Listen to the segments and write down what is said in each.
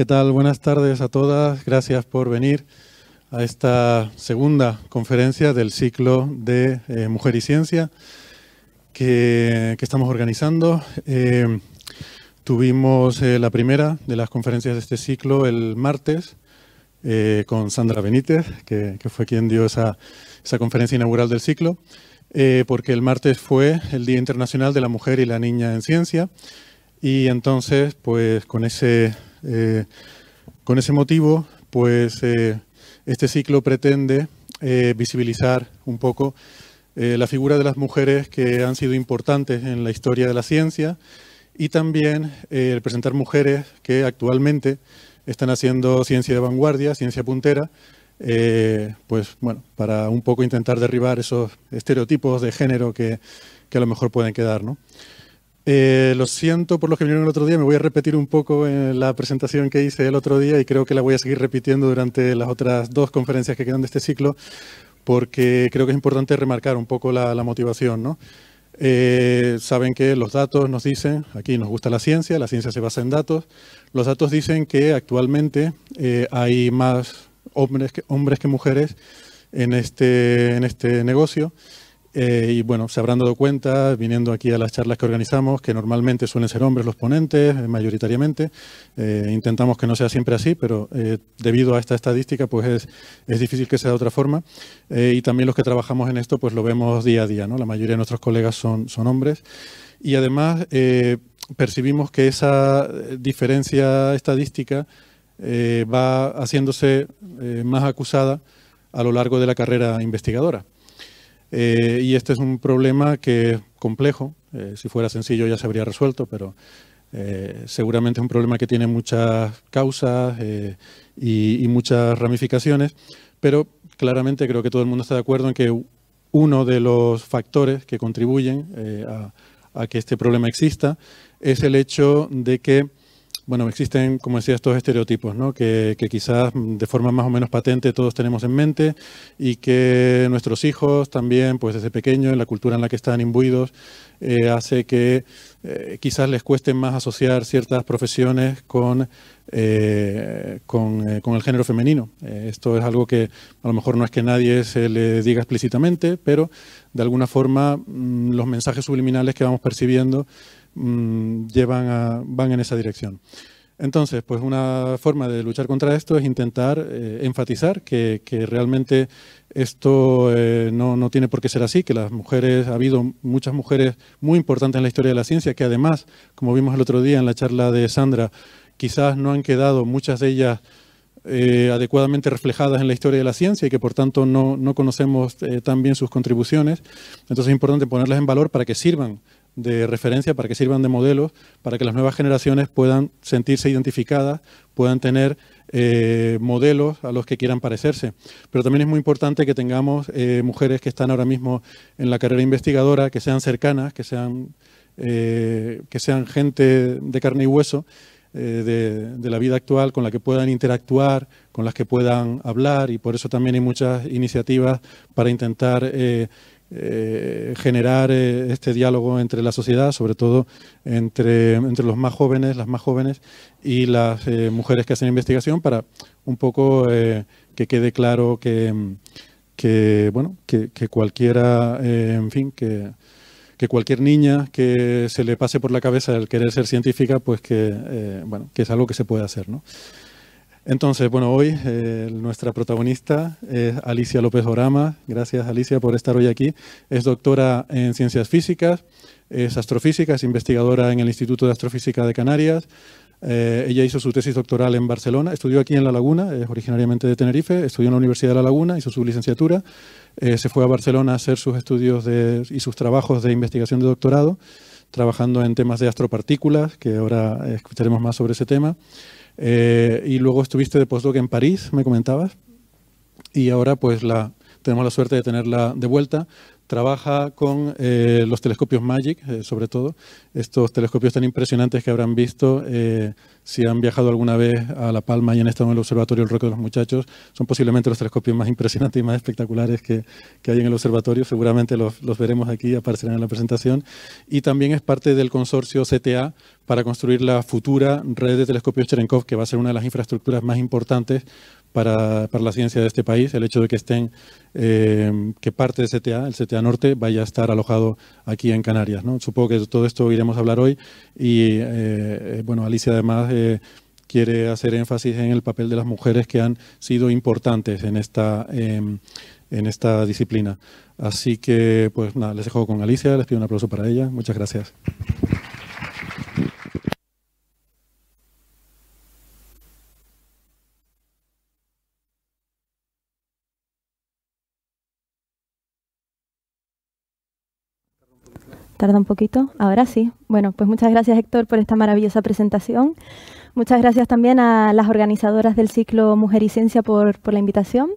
¿Qué tal? Buenas tardes a todas. Gracias por venir a esta segunda conferencia del ciclo de eh, Mujer y Ciencia que, estamos organizando. Eh, tuvimos eh, la primera de las conferencias de este ciclo el martes con Sandra Benítez, que, fue quien dio esa, esa conferencia inaugural del ciclo, porque el martes fue el Día Internacional de la Mujer y la Niña en Ciencia. Y entonces, pues con ese eh, con ese motivo, pues eh, este ciclo pretende eh, visibilizar un poco la figura de las mujeres que han sido importantes en la historia de la ciencia y también presentar mujeres que actualmente están haciendo ciencia de vanguardia, ciencia puntera, pues bueno, para un poco intentar derribar esos estereotipos de género que, que a lo mejor pueden quedar, ¿no? Eh, lo siento por los que vinieron el otro día, me voy a repetir un poco eh, la presentación que hice el otro día y creo que la voy a seguir repitiendo durante las otras dos conferencias que quedan de este ciclo, porque creo que es importante remarcar un poco la, motivación. ¿no? Eh, saben que los datos nos dicen, aquí nos gusta la ciencia, la ciencia se basa en datos, los datos dicen que actualmente hay más hombres que, hombres que mujeres en este, este negocio eh, y bueno, se habrán dado cuenta, viniendo aquí a las charlas que organizamos, que normalmente suelen ser hombres los ponentes, eh, mayoritariamente. Eh, intentamos que no sea siempre así, pero debido a esta estadística, pues es, es, difícil que sea de otra forma. y también los que trabajamos en esto, pues lo vemos día a día, ¿no? La mayoría de nuestros colegas son, son hombres. Y además percibimos que esa diferencia estadística va haciéndose más acusada a lo largo de la carrera investigadora. Eh, y este es un problema que es complejo. Eh, si fuera sencillo ya se habría resuelto, pero eh, seguramente es un problema que tiene muchas causas y, muchas ramificaciones. Pero claramente creo que todo el mundo está de acuerdo en que uno de los factores que contribuyen a, que este problema exista es el hecho de que bueno, existen, como decía, estos estereotipos, ¿no? que, quizás de forma más o menos patente todos tenemos en mente y que nuestros hijos también, pues desde pequeño, en la cultura en la que están imbuidos, eh, hace que eh, quizás les cueste más asociar ciertas profesiones con, eh, con el género femenino. esto es algo que a lo mejor no es que nadie se le diga explícitamente, pero de alguna forma mm, los mensajes subliminales que vamos percibiendo Mm, llevan van en esa dirección. Entonces, pues una forma de luchar contra esto es intentar eh, enfatizar que, realmente esto eh, no, tiene por qué ser así, que las mujeres, ha habido muchas mujeres muy importantes en la historia de la ciencia, que además, como vimos el otro día en la charla de Sandra, quizás no han quedado muchas de ellas eh, adecuadamente reflejadas en la historia de la ciencia y que por tanto no, no conocemos tan bien sus contribuciones. Entonces es importante ponerlas en valor para que sirvan de referencia, para que sirvan de modelos, para que las nuevas generaciones puedan sentirse identificadas, puedan tener eh, modelos a los que quieran parecerse. Pero también es muy importante que tengamos eh, mujeres que están ahora mismo en la carrera investigadora, que sean cercanas, que sean, eh, que sean gente de carne y hueso. De, de, la vida actual con la que puedan interactuar, con las que puedan hablar y por eso también hay muchas iniciativas para intentar eh, generar eh, este diálogo entre la sociedad, sobre todo entre, los más jóvenes, las más jóvenes y las eh, mujeres que hacen investigación para un poco que quede claro que, bueno, que, cualquiera, en fin, que, cualquier niña que se le pase por la cabeza el querer ser científica, pues que, bueno, que es algo que se puede hacer, ¿no? Entonces, bueno, hoy eh, nuestra protagonista es Alicia López Orama. Gracias, Alicia, por estar hoy aquí. Es doctora en ciencias físicas, es astrofísica, es investigadora en el Instituto de Astrofísica de Canarias. Eh, ella hizo su tesis doctoral en Barcelona, estudió aquí en La Laguna, es originariamente de Tenerife, estudió en la Universidad de La Laguna, hizo su licenciatura, eh, se fue a Barcelona a hacer sus estudios y sus trabajos de investigación de doctorado, trabajando en temas de astropartículas, que ahora escucharemos más sobre ese tema. Eh, y luego estuviste de postdoc en París, me comentabas. Y ahora pues la, tenemos la suerte de tenerla de vuelta trabaja con eh, los telescopios MAGIC, eh, sobre todo, estos telescopios tan impresionantes que habrán visto eh, si han viajado alguna vez a La Palma y han estado en el Observatorio El Roque de los Muchachos, son posiblemente los telescopios más impresionantes y más espectaculares que, hay en el observatorio, seguramente los, los veremos aquí, aparecerán en la presentación, y también es parte del consorcio CTA para construir la futura red de telescopios Cherenkov, que va a ser una de las infraestructuras más importantes para, la ciencia de este país, el hecho de que estén, eh, que parte del CTA, el CTA Norte, vaya a estar alojado aquí en Canarias. ¿no? Supongo que de todo esto iremos a hablar hoy y, eh, eh, bueno, Alicia además quiere hacer énfasis en el papel de las mujeres que han sido importantes en esta, em, en esta disciplina. Así que, pues nada, les dejo con Alicia, les pido un aplauso para ella. Muchas gracias. Tarda un poquito. Ahora sí. Bueno, pues muchas gracias Héctor por esta maravillosa presentación. Muchas gracias también a las organizadoras del ciclo Mujer y Ciencia por, la invitación.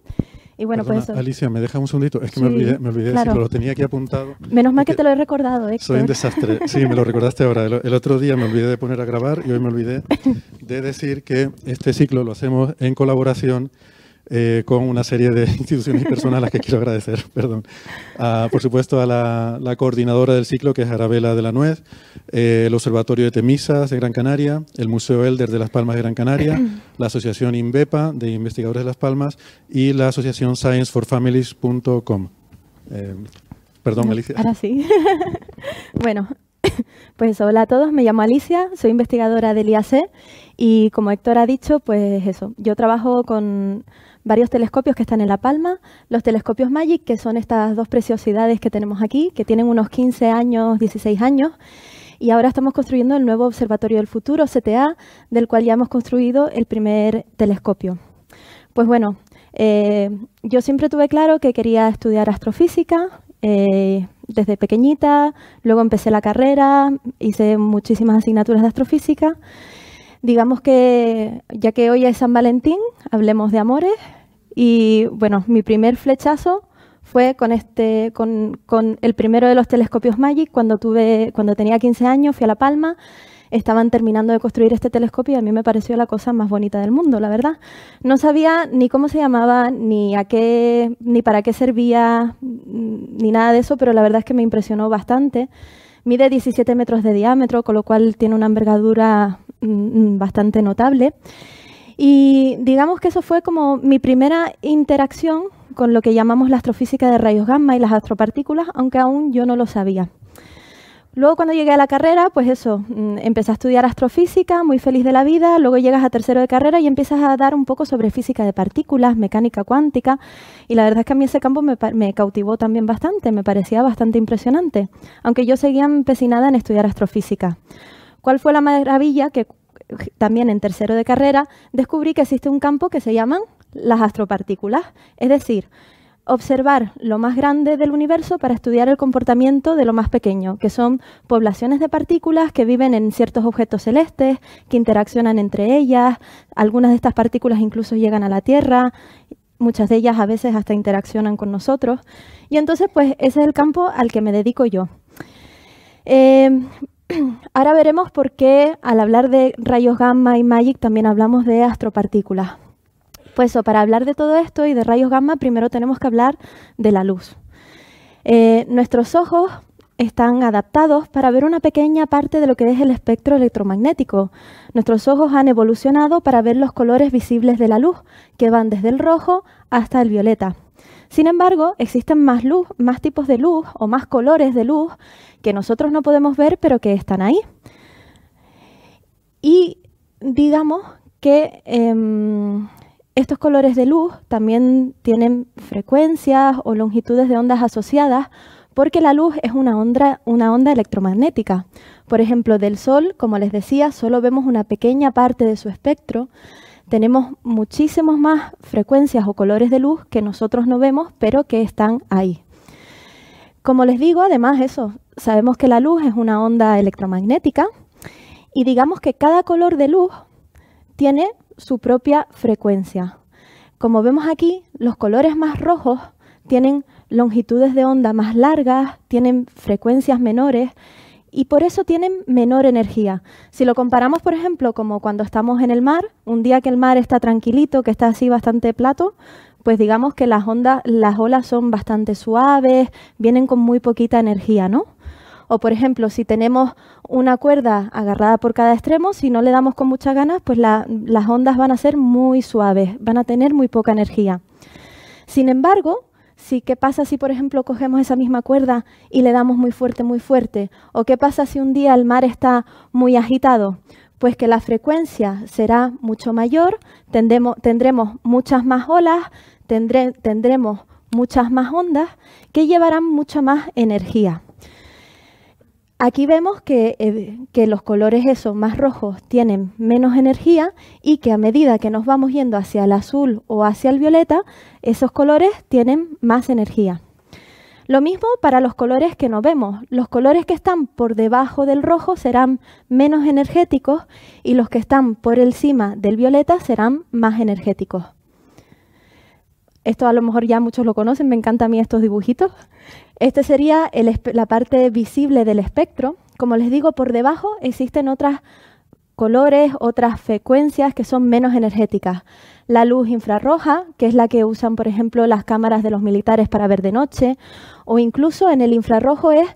Y bueno, pues Alicia, me deja un segundito. Es que me olvidé, me olvidé decirlo, lo tenía aquí apuntado. Menos mal que, te lo he recordado, Héctor. Soy un desastre. Sí, me lo recordaste ahora. el, otro día me olvidé de poner a grabar y hoy me olvidé de decir que este ciclo lo hacemos en colaboración eh, con una serie de instituciones y personas a las que quiero agradecer, perdón. Ah, por supuesto, a la, coordinadora del ciclo, que es Arabela de la Nuez, eh, el Observatorio de Temisas de Gran Canaria, el Museo Elder de Las Palmas de Gran Canaria, la Asociación INVEPA de Investigadores de Las Palmas y la Asociación scienceforfamilies.com. Eh, perdón, Alicia. Ahora sí. bueno, pues hola a todos, me llamo Alicia, soy investigadora del IAC y como Héctor ha dicho, pues eso, yo trabajo con varios telescopios que están en La Palma, los telescopios MAGIC, que son estas dos preciosidades que tenemos aquí, que tienen unos 15 años, 16 años, y ahora estamos construyendo el nuevo Observatorio del Futuro, CTA, del cual ya hemos construido el primer telescopio. Pues bueno, eh, yo siempre tuve claro que quería estudiar astrofísica, eh, desde pequeñita, luego empecé la carrera, hice muchísimas asignaturas de astrofísica, digamos que ya que hoy es San Valentín, hablemos de amores. Y bueno, mi primer flechazo fue con, este, con, el primero de los telescopios Magic cuando, tuve, cuando tenía 15 años, fui a La Palma estaban terminando de construir este telescopio y a mí me pareció la cosa más bonita del mundo, la verdad. No sabía ni cómo se llamaba, ni a qué, ni para qué servía, ni nada de eso, pero la verdad es que me impresionó bastante. Mide 17 metros de diámetro, con lo cual tiene una envergadura Mm, mm, bastante notable. Y digamos que eso fue como mi primera interacción con lo que llamamos la astrofísica de rayos gamma y las astropartículas, aunque aún yo no lo sabía. Luego cuando llegué a la carrera, pues eso, mm, empecé a estudiar astrofísica, muy feliz de la vida, luego llegas a tercero de carrera y empiezas a dar un poco sobre física de partículas, mecánica cuántica, y la verdad es que a mí ese campo me, me cautivó también bastante, me parecía bastante impresionante, aunque yo seguía empecinada en estudiar astrofísica. ¿Cuál fue la maravilla que eh, también en tercero de carrera descubrí que existe un campo que se llaman las astropartículas? Es decir, observar lo más grande del universo para estudiar el comportamiento de lo más pequeño, que son poblaciones de partículas que viven en ciertos objetos celestes, que interaccionan entre ellas, algunas de estas partículas incluso llegan a la Tierra, muchas de ellas a veces hasta interaccionan con nosotros. Y entonces, pues ese es el campo al que me dedico yo. Eh, Ahora veremos por qué al hablar de rayos gamma y Magic también hablamos de astropartículas. Pues para hablar de todo esto y de rayos gamma, primero tenemos que hablar de la luz. Eh, nuestros ojos están adaptados para ver una pequeña parte de lo que es el espectro electromagnético. Nuestros ojos han evolucionado para ver los colores visibles de la luz, que van desde el rojo hasta el violeta. Sin embargo, existen más, luz, más tipos de luz o más colores de luz que nosotros no podemos ver, pero que están ahí. Y digamos que em, estos colores de luz también tienen frecuencias o longitudes de ondas asociadas, porque la luz es una onda, una onda electromagnética. Por ejemplo, del Sol, como les decía, solo vemos una pequeña parte de su espectro. Tenemos muchísimos más frecuencias o colores de luz que nosotros no vemos, pero que están ahí. Como les digo, además eso, sabemos que la luz es una onda electromagnética y digamos que cada color de luz tiene su propia frecuencia. Como vemos aquí, los colores más rojos tienen longitudes de onda más largas, tienen frecuencias menores y por eso tienen menor energía. Si lo comparamos, por ejemplo, como cuando estamos en el mar, un día que el mar está tranquilito, que está así bastante plato, pues digamos que las ondas, las olas son bastante suaves, vienen con muy poquita energía, ¿no? O por ejemplo, si tenemos una cuerda agarrada por cada extremo, si no le damos con muchas ganas, pues las ondas van a ser muy suaves, van a tener muy poca energía. Sin embargo, ¿qué pasa si, por ejemplo, cogemos esa misma cuerda y le damos muy fuerte, muy fuerte? ¿O qué pasa si un día el mar está muy agitado? Pues que la frecuencia será mucho mayor, tendremos, muchas más olas, tendremos muchas más ondas que llevarán mucha más energía. Aquí vemos eh, que, los colores esos más rojos tienen menos energía y que a medida que nos vamos yendo hacia el azul o hacia el violeta, esos colores tienen más energía. Lo mismo para los colores que no vemos. Los colores que están por debajo del rojo serán menos energéticos y los que están por encima del violeta serán más energéticos. Esto a lo mejor ya muchos lo conocen, me encantan a mí estos dibujitos. Este sería la parte visible del espectro. Como les digo, por debajo existen otras colores, otras frecuencias que son menos energéticas. La luz infrarroja, que es la que usan, por ejemplo, las cámaras de los militares para ver de noche, o incluso en el infrarrojo es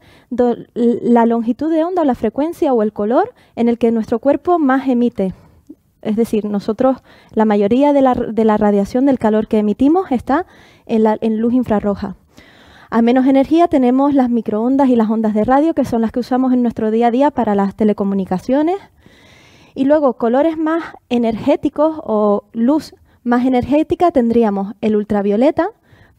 la longitud de onda o la frecuencia o el color en el que nuestro cuerpo más emite. Es decir, nosotros, la mayoría de la, radiación del calor que emitimos está en, la, en luz infrarroja. A menos energía tenemos las microondas y las ondas de radio, que son las que usamos en nuestro día a día para las telecomunicaciones. Y luego, colores más energéticos o luz más energética tendríamos el ultravioleta.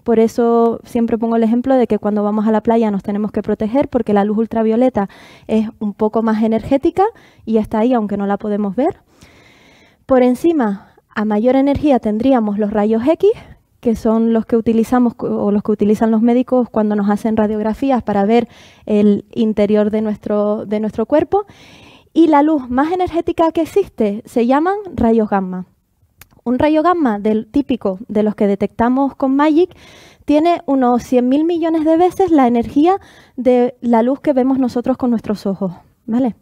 Por eso siempre pongo el ejemplo de que cuando vamos a la playa nos tenemos que proteger porque la luz ultravioleta es un poco más energética y está ahí aunque no la podemos ver. Por encima, a mayor energía tendríamos los rayos X, que son los que utilizamos o los que utilizan los médicos cuando nos hacen radiografías para ver el interior de nuestro, de nuestro cuerpo. Y la luz más energética que existe se llaman rayos gamma. Un rayo gamma del típico de los que detectamos con Magic tiene unos 100.000 millones de veces la energía de la luz que vemos nosotros con nuestros ojos. ¿vale?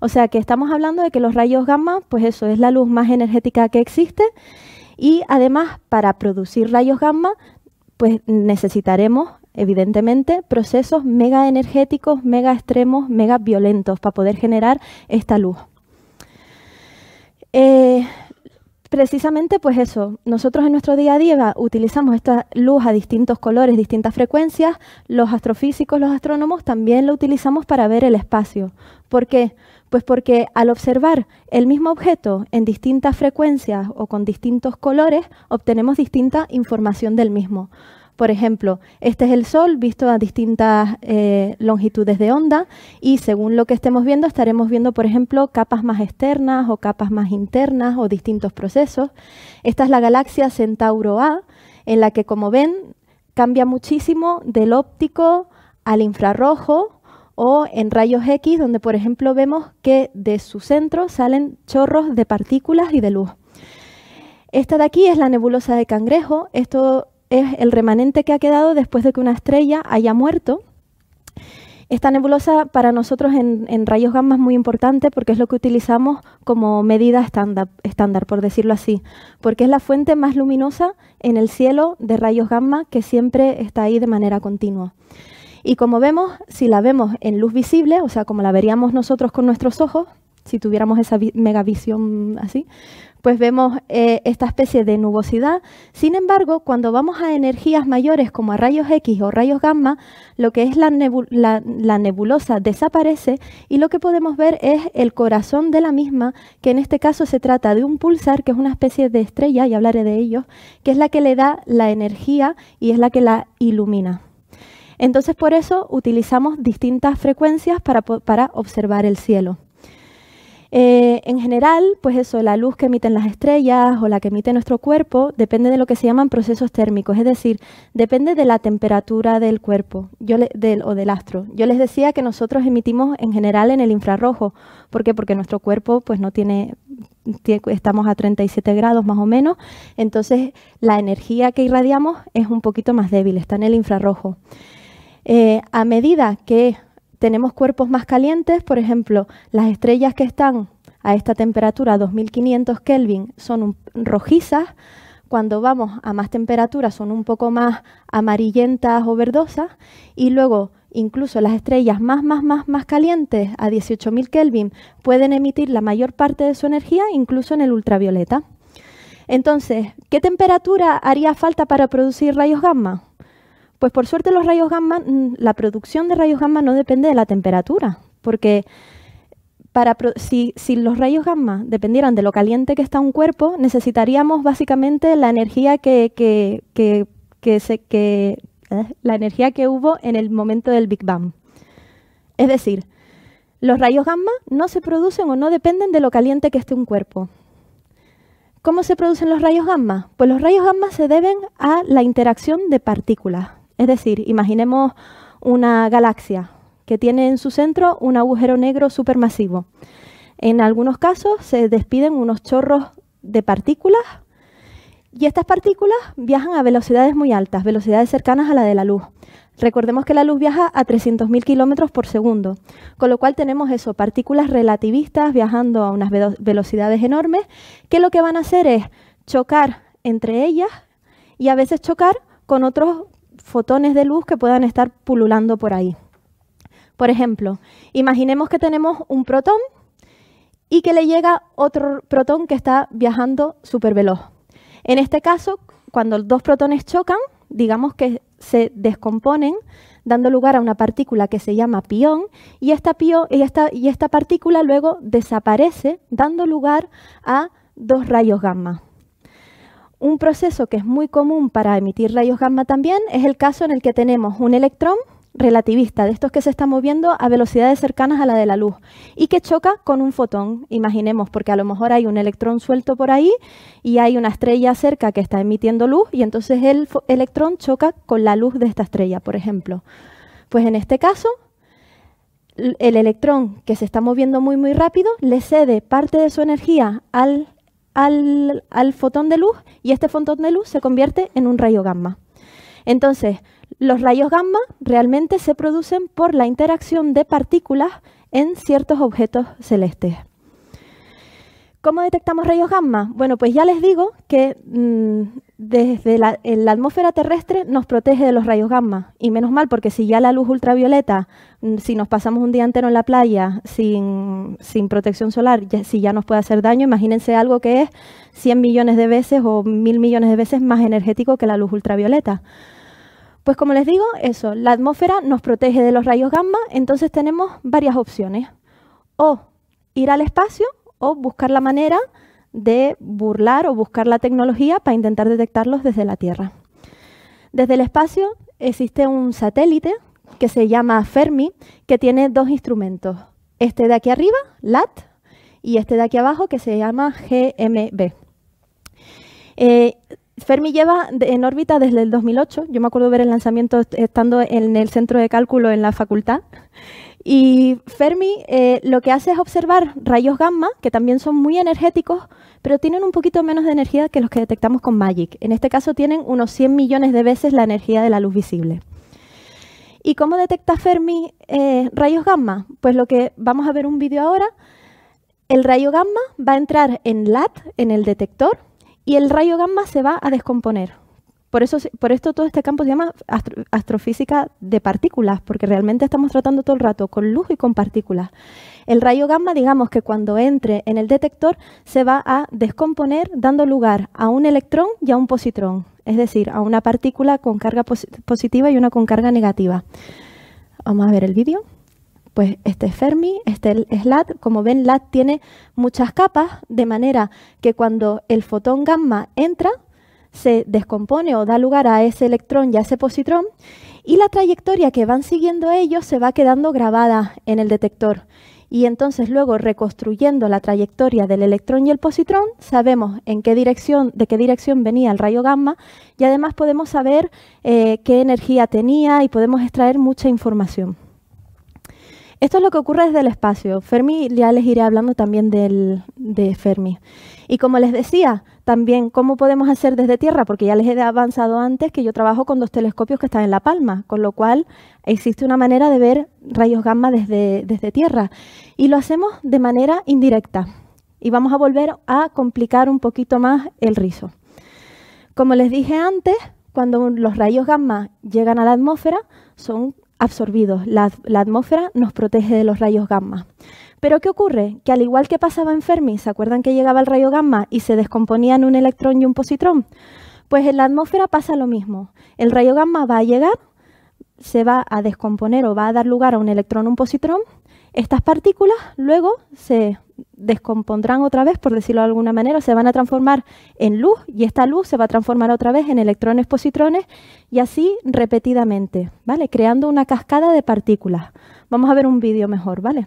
O sea que estamos hablando de que los rayos gamma, pues eso, es la luz más energética que existe y además para producir rayos gamma, pues necesitaremos evidentemente procesos mega energéticos, mega extremos, mega violentos para poder generar esta luz. Eh, precisamente pues eso, nosotros en nuestro día a día utilizamos esta luz a distintos colores, distintas frecuencias, los astrofísicos, los astrónomos también lo utilizamos para ver el espacio. ¿Por qué? Pues porque al observar el mismo objeto en distintas frecuencias o con distintos colores, obtenemos distinta información del mismo. Por ejemplo, este es el Sol visto a distintas eh, longitudes de onda y según lo que estemos viendo estaremos viendo, por ejemplo, capas más externas o capas más internas o distintos procesos. Esta es la galaxia Centauro A, en la que, como ven, cambia muchísimo del óptico al infrarrojo o en rayos X, donde, por ejemplo, vemos que de su centro salen chorros de partículas y de luz. Esta de aquí es la nebulosa de cangrejo. Esto es el remanente que ha quedado después de que una estrella haya muerto. Esta nebulosa para nosotros en, rayos gamma es muy importante porque es lo que utilizamos como medida estándar, estándar, por decirlo así, porque es la fuente más luminosa en el cielo de rayos gamma que siempre está ahí de manera continua. Y como vemos, si la vemos en luz visible, o sea, como la veríamos nosotros con nuestros ojos, si tuviéramos esa megavisión así, pues vemos eh, esta especie de nubosidad. Sin embargo, cuando vamos a energías mayores como a rayos X o rayos gamma, lo que es la, nebulosa desaparece y lo que podemos ver es el corazón de la misma, que en este caso se trata de un pulsar, que es una especie de estrella, y hablaré de ello, que es la que le da la energía y es la que la ilumina. Entonces, por eso utilizamos distintas frecuencias para observar el cielo. Eh, en general, pues eso, la luz que emiten las estrellas o la que emite nuestro cuerpo depende de lo que se llaman procesos térmicos, es decir, depende de la temperatura del cuerpo yo del, o del astro. Yo les decía que nosotros emitimos en general en el infrarrojo. ¿Por qué? Porque nuestro cuerpo pues no tiene, estamos a 37 grados más o menos, entonces la energía que irradiamos es un poquito más débil, está en el infrarrojo. Eh, a medida que tenemos cuerpos más calientes, por ejemplo, las estrellas que están a esta temperatura, 2500 Kelvin, son rojizas. Cuando vamos a más temperaturas son un poco más amarillentas o verdosas. Y luego incluso las estrellas más, más, más, más calientes a 18.000 Kelvin pueden emitir la mayor parte de su energía incluso en el ultravioleta. Entonces, ¿qué temperatura haría falta para producir rayos gamma? Pues por suerte los rayos gamma, mm, la producción de rayos gamma no depende de la temperatura, porque si, los rayos gamma dependieran de lo caliente que está un cuerpo, necesitaríamos básicamente la energía que, se, ¿eh? la energía que hubo en el momento del Big Bang. Es decir, los rayos gamma no se producen o no dependen de lo caliente que esté un cuerpo. ¿Cómo se producen los rayos gamma? Pues los rayos gamma se deben a la interacción de partículas. Es decir, imaginemos una galaxia que tiene en su centro un agujero negro supermasivo. En algunos casos se despiden unos chorros de partículas y estas partículas viajan a velocidades muy altas, velocidades cercanas a la de la luz. Recordemos que la luz viaja a 300.000 kilómetros por segundo, con lo cual tenemos eso, partículas relativistas viajando a unas velocidades enormes, que lo que van a hacer es chocar entre ellas y a veces chocar con otros fotones de luz que puedan estar pululando por ahí. Por ejemplo, imaginemos que tenemos un protón y que le llega otro protón que está viajando súper veloz. En este caso, cuando dos protones chocan, digamos que se descomponen, dando lugar a una partícula que se llama pión, y esta, pión, y esta partícula luego desaparece, dando lugar a dos rayos gamma. Un proceso que es muy común para emitir rayos gamma también es el caso en el que tenemos un electrón relativista, de estos que se está moviendo a velocidades cercanas a la de la luz y que choca con un fotón, imaginemos, porque a lo mejor hay un electrón suelto por ahí y hay una estrella cerca que está emitiendo luz y entonces el electrón choca con la luz de esta estrella, por ejemplo. Pues en este caso, el electrón que se está moviendo muy muy rápido le cede parte de su energía al al, fotón de luz y este fotón de luz se convierte en un rayo gamma. Entonces, los rayos gamma realmente se producen por la interacción de partículas en ciertos objetos celestes. ¿Cómo detectamos rayos gamma? Bueno, pues ya les digo que mm, desde la, atmósfera terrestre nos protege de los rayos gamma. Y menos mal, porque si ya la luz ultravioleta, mm, si nos pasamos un día entero en la playa sin, protección solar, si ya nos puede hacer daño, imagínense algo que es 100 millones de veces o mil millones de veces más energético que la luz ultravioleta. Pues como les digo, eso, la atmósfera nos protege de los rayos gamma, entonces tenemos varias opciones. O ir al espacio o buscar la manera de burlar o buscar la tecnología para intentar detectarlos desde la Tierra. Desde el espacio existe un satélite que se llama Fermi, que tiene dos instrumentos. Este de aquí arriba, LAT, y este de aquí abajo, que se llama GMB. Eh, Fermi lleva en órbita desde el 2008. Yo me acuerdo ver el lanzamiento estando en el centro de cálculo en la facultad. Y Fermi eh, lo que hace es observar rayos gamma, que también son muy energéticos, pero tienen un poquito menos de energía que los que detectamos con MAGIC. En este caso tienen unos 100 millones de veces la energía de la luz visible. ¿Y cómo detecta Fermi eh, rayos gamma? Pues lo que vamos a ver un vídeo ahora, el rayo gamma va a entrar en LAT, en el detector, y el rayo gamma se va a descomponer. Por, eso, por esto todo este campo se llama astrofísica de partículas, porque realmente estamos tratando todo el rato con luz y con partículas. El rayo gamma, digamos que cuando entre en el detector, se va a descomponer dando lugar a un electrón y a un positrón, es decir, a una partícula con carga positiva y una con carga negativa. Vamos a ver el vídeo. Pues este es Fermi, este es LAT. Como ven, LAT tiene muchas capas, de manera que cuando el fotón gamma entra, se descompone o da lugar a ese electrón y a ese positrón y la trayectoria que van siguiendo ellos se va quedando grabada en el detector. Y entonces luego reconstruyendo la trayectoria del electrón y el positrón, sabemos en qué dirección, de qué dirección venía el rayo gamma y además podemos saber eh, qué energía tenía y podemos extraer mucha información. Esto es lo que ocurre desde el espacio. Fermi, ya les iré hablando también de Fermi. Y como les decía, también cómo podemos hacer desde Tierra, porque ya les he avanzado antes que yo trabajo con dos telescopios que están en La Palma, con lo cual existe una manera de ver rayos gamma desde, desde Tierra. Y lo hacemos de manera indirecta. Y vamos a volver a complicar un poquito más el rizo. Como les dije antes, cuando los rayos gamma llegan a la atmósfera, son absorbidos. La, atmósfera nos protege de los rayos gamma. Pero ¿qué ocurre? Que al igual que pasaba en Fermi, ¿se acuerdan que llegaba el rayo gamma y se descomponían un electrón y un positrón? Pues en la atmósfera pasa lo mismo. El rayo gamma va a llegar, se va a descomponer o va a dar lugar a un electrón, un positrón. Estas partículas luego se descompondrán otra vez, por decirlo de alguna manera, se van a transformar en luz y esta luz se va a transformar otra vez en electrones positrones y así repetidamente, ¿vale? Creando una cascada de partículas. Vamos a ver un vídeo mejor, ¿vale?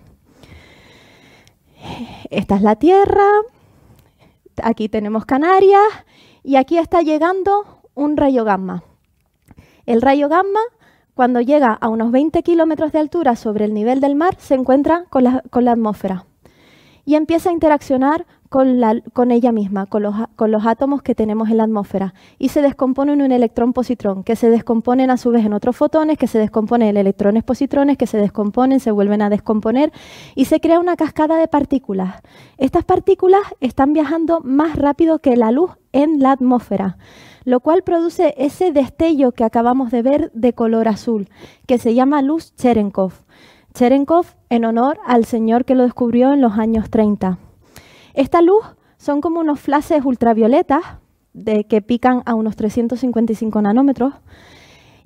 Esta es la Tierra, aquí tenemos Canarias y aquí está llegando un rayo gamma. El rayo gamma cuando llega a unos 20 kilómetros de altura sobre el nivel del mar, se encuentra con la, con la atmósfera y empieza a interaccionar con, ella misma, con los, átomos que tenemos en la atmósfera, y se descompone en un electrón positrón, que se descomponen a su vez en otros fotones, que se descomponen en electrones positrones, que se descomponen, se vuelven a descomponer, y se crea una cascada de partículas. Estas partículas están viajando más rápido que la luz en la atmósfera lo cual produce ese destello que acabamos de ver de color azul, que se llama luz Cherenkov. Cherenkov en honor al señor que lo descubrió en los años 30. Esta luz son como unos flashes ultravioletas de que pican a unos 355 nanómetros.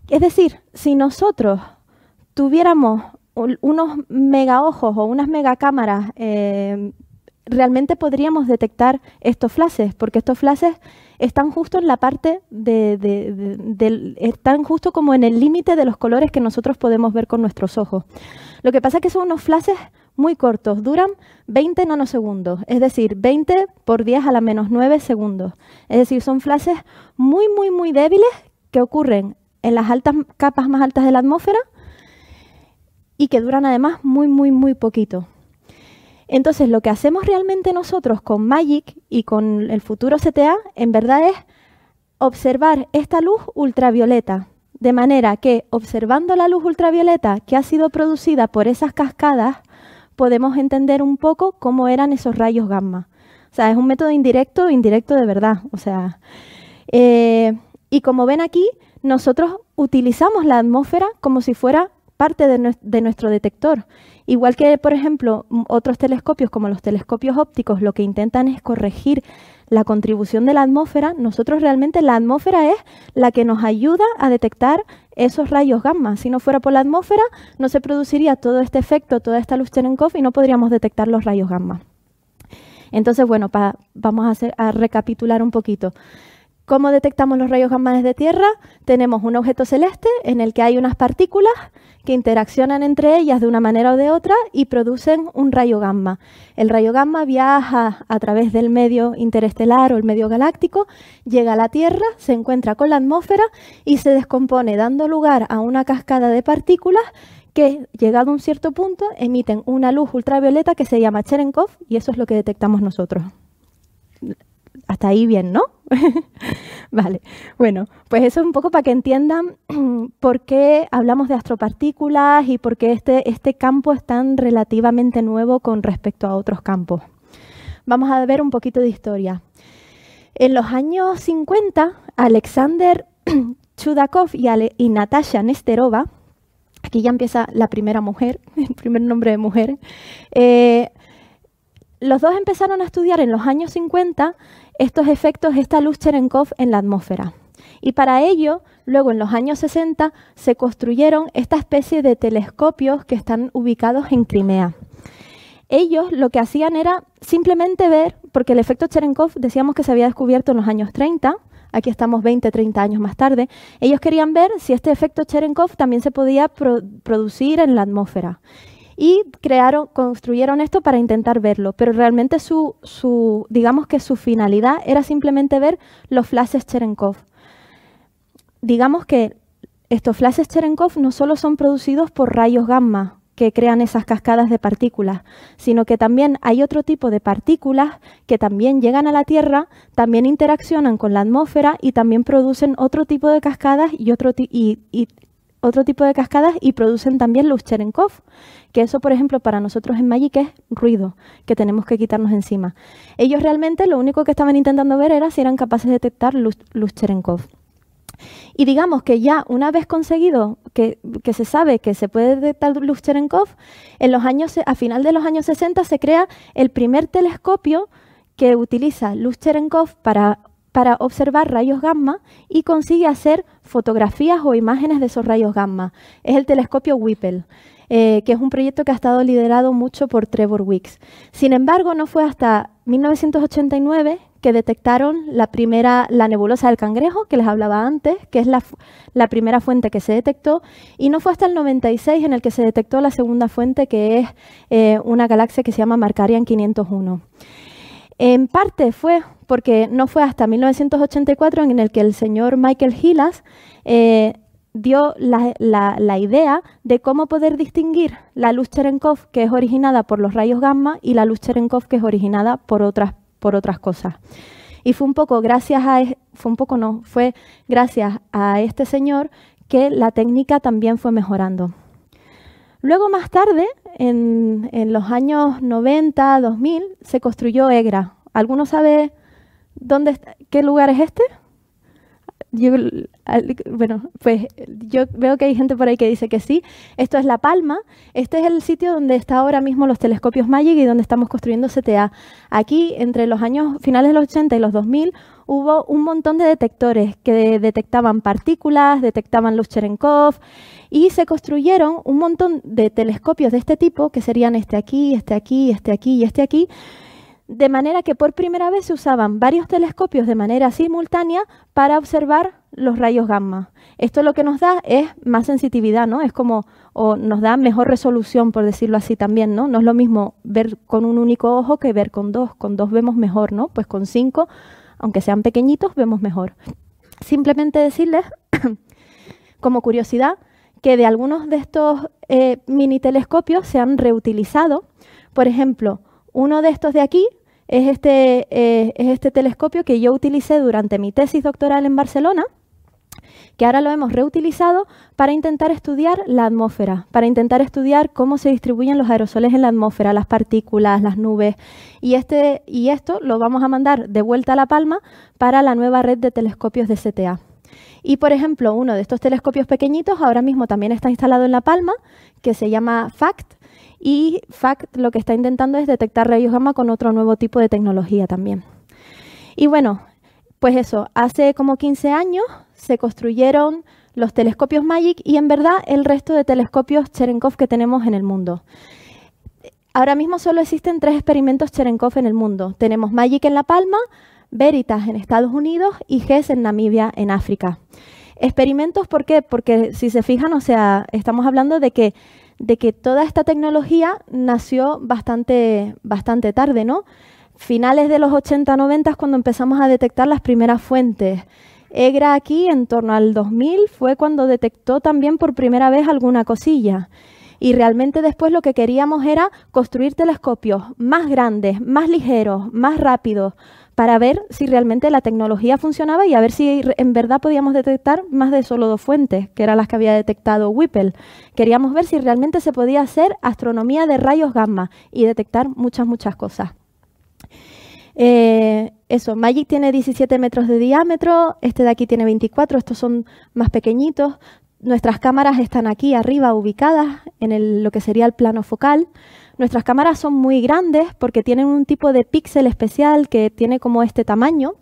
Es decir, si nosotros tuviéramos unos megaojos o unas megacámaras, eh, realmente podríamos detectar estos flashes, porque estos flashes están justo en la parte de, están justo como en el límite de los colores que nosotros podemos ver con nuestros ojos. Lo que pasa es que son unos flashes muy cortos, duran 20 nanosegundos, es decir, 20 por 10 a la menos 9 segundos. Es decir, son flashes muy, muy, muy débiles que ocurren en las altas capas más altas de la atmósfera y que duran además muy, muy, muy poquito. Entonces, lo que hacemos realmente nosotros con Magic y con el futuro CTA, en verdad es observar esta luz ultravioleta, de manera que observando la luz ultravioleta que ha sido producida por esas cascadas, podemos entender un poco cómo eran esos rayos gamma. O sea, es un método indirecto, indirecto de verdad. O sea, eh, y como ven aquí, nosotros utilizamos la atmósfera como si fuera parte de nuestro detector Igual que, por ejemplo, otros telescopios como los telescopios ópticos lo que intentan es corregir la contribución de la atmósfera, nosotros realmente la atmósfera es la que nos ayuda a detectar esos rayos gamma. Si no fuera por la atmósfera, no se produciría todo este efecto, toda esta luz Cherenkov y no podríamos detectar los rayos gamma. Entonces, bueno, vamos a, a recapitular un poquito. ¿Cómo detectamos los rayos gamma desde Tierra? Tenemos un objeto celeste en el que hay unas partículas que interaccionan entre ellas de una manera o de otra y producen un rayo gamma. El rayo gamma viaja a través del medio interestelar o el medio galáctico, llega a la Tierra, se encuentra con la atmósfera y se descompone dando lugar a una cascada de partículas que, llegado a un cierto punto, emiten una luz ultravioleta que se llama Cherenkov y eso es lo que detectamos nosotros. Hasta ahí bien, ¿no? vale, bueno, pues eso es un poco para que entiendan por qué hablamos de astropartículas y por qué este, este campo es tan relativamente nuevo con respecto a otros campos. Vamos a ver un poquito de historia. En los años 50, Alexander Chudakov y, Natasha Nesterova, aquí ya empieza la primera mujer, el primer nombre de mujer, eh, los dos empezaron a estudiar en los años 50 estos efectos, esta luz Cherenkov en la atmósfera. Y para ello, luego en los años 60, se construyeron esta especie de telescopios que están ubicados en Crimea. Ellos lo que hacían era simplemente ver, porque el efecto Cherenkov decíamos que se había descubierto en los años 30, aquí estamos 20, 30 años más tarde, ellos querían ver si este efecto Cherenkov también se podía producir en la atmósfera y crearon, construyeron esto para intentar verlo, pero realmente su, su, digamos que su finalidad era simplemente ver los flashes Cherenkov. Digamos que estos flashes Cherenkov no solo son producidos por rayos gamma, que crean esas cascadas de partículas, sino que también hay otro tipo de partículas que también llegan a la Tierra, también interaccionan con la atmósfera y también producen otro tipo de cascadas y, otro y, y otro tipo de cascadas y producen también luz Cherenkov, que eso, por ejemplo, para nosotros en Magic es ruido que tenemos que quitarnos encima. Ellos realmente lo único que estaban intentando ver era si eran capaces de detectar luz Cherenkov. Y digamos que ya una vez conseguido que, se sabe que se puede detectar luz Cherenkov, en los años, a final de los años 60 se crea el primer telescopio que utiliza luz Cherenkov para, para observar rayos gamma y consigue hacer fotografías o imágenes de esos rayos gamma. Es el telescopio Whipple. Eh, que es un proyecto que ha estado liderado mucho por Trevor Wicks. Sin embargo, no fue hasta 1989 que detectaron la primera, la nebulosa del cangrejo, que les hablaba antes, que es la, la, primera fuente que se detectó, y no fue hasta el 96 en el que se detectó la segunda fuente, que es eh, una galaxia que se llama Marcarian 501. En parte fue porque no fue hasta 1984 en el que el señor Michael Gilas eh, dio la, idea de cómo poder distinguir la luz Cherenkov que es originada por los rayos gamma y la luz Cherenkov que es originada por otras, por otras cosas. Y fue un poco gracias a fue un poco no, fue gracias a este señor que la técnica también fue mejorando. Luego más tarde, en, en los años 90, 2000, se construyó EGRA. ¿Alguno sabe ¿Dónde está? ¿Qué lugar es este? bueno, pues yo veo que hay gente por ahí que dice que sí. Esto es La Palma. Este es el sitio donde están ahora mismo los telescopios Magic y donde estamos construyendo CTA. Aquí, entre los años finales de los 80 y los 2000, hubo un montón de detectores que detectaban partículas, detectaban luz Cherenkov y se construyeron un montón de telescopios de este tipo, que serían este aquí, este aquí, este aquí y este aquí de manera que por primera vez se usaban varios telescopios de manera simultánea para observar los rayos gamma. Esto lo que nos da es más sensitividad, ¿no? Es como, o nos da mejor resolución, por decirlo así también, ¿no? No es lo mismo ver con un único ojo que ver con dos. Con dos vemos mejor, ¿no? Pues con cinco, aunque sean pequeñitos, vemos mejor. Simplemente decirles, como curiosidad, que de algunos de estos eh, mini telescopios se han reutilizado. Por ejemplo, uno de estos de aquí es este, eh, este telescopio que yo utilicé durante mi tesis doctoral en Barcelona, que ahora lo hemos reutilizado para intentar estudiar la atmósfera, para intentar estudiar cómo se distribuyen los aerosoles en la atmósfera, las partículas, las nubes. Y, este, y esto lo vamos a mandar de vuelta a La Palma para la nueva red de telescopios de CTA. Y, por ejemplo, uno de estos telescopios pequeñitos ahora mismo también está instalado en La Palma, que se llama FACT, y FACT lo que está intentando es detectar rayos gamma con otro nuevo tipo de tecnología también. Y bueno, pues eso, hace como 15 años se construyeron los telescopios MAGIC y en verdad el resto de telescopios Cherenkov que tenemos en el mundo. Ahora mismo solo existen tres experimentos Cherenkov en el mundo. Tenemos MAGIC en La Palma, Veritas en Estados Unidos y GES en Namibia, en África. Experimentos, ¿por qué? Porque si se fijan, o sea, estamos hablando de que de que toda esta tecnología nació bastante, bastante tarde, ¿no? Finales de los 80-90 cuando empezamos a detectar las primeras fuentes. EGRA aquí, en torno al 2000, fue cuando detectó también por primera vez alguna cosilla. Y realmente después lo que queríamos era construir telescopios más grandes, más ligeros, más rápidos, para ver si realmente la tecnología funcionaba y a ver si en verdad podíamos detectar más de solo dos fuentes, que eran las que había detectado Whipple. Queríamos ver si realmente se podía hacer astronomía de rayos gamma y detectar muchas, muchas cosas. Eh, eso, Magic tiene 17 metros de diámetro, este de aquí tiene 24, estos son más pequeñitos. Nuestras cámaras están aquí arriba, ubicadas en lo que sería el plano focal. Nuestras cámaras son muy grandes porque tienen un tipo de píxel especial que tiene como este tamaño.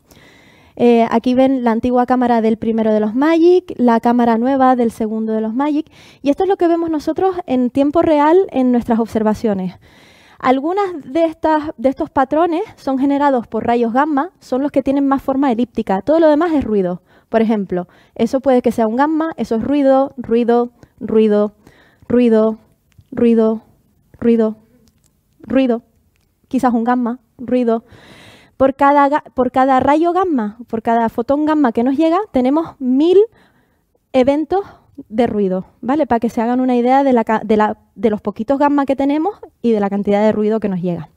Eh, aquí ven la antigua cámara del primero de los Magic, la cámara nueva del segundo de los Magic. Y esto es lo que vemos nosotros en tiempo real en nuestras observaciones. Algunas de, de estos patrones son generados por rayos gamma, son los que tienen más forma elíptica. Todo lo demás es ruido. Por ejemplo, eso puede que sea un gamma, eso es ruido, ruido, ruido, ruido, ruido, ruido, ruido, quizás un gamma, ruido. Por cada, por cada rayo gamma, por cada fotón gamma que nos llega, tenemos mil eventos de ruido, ¿vale? Para que se hagan una idea de, la, de, de los poquitos gamma que tenemos y de la cantidad de ruido que nos llega.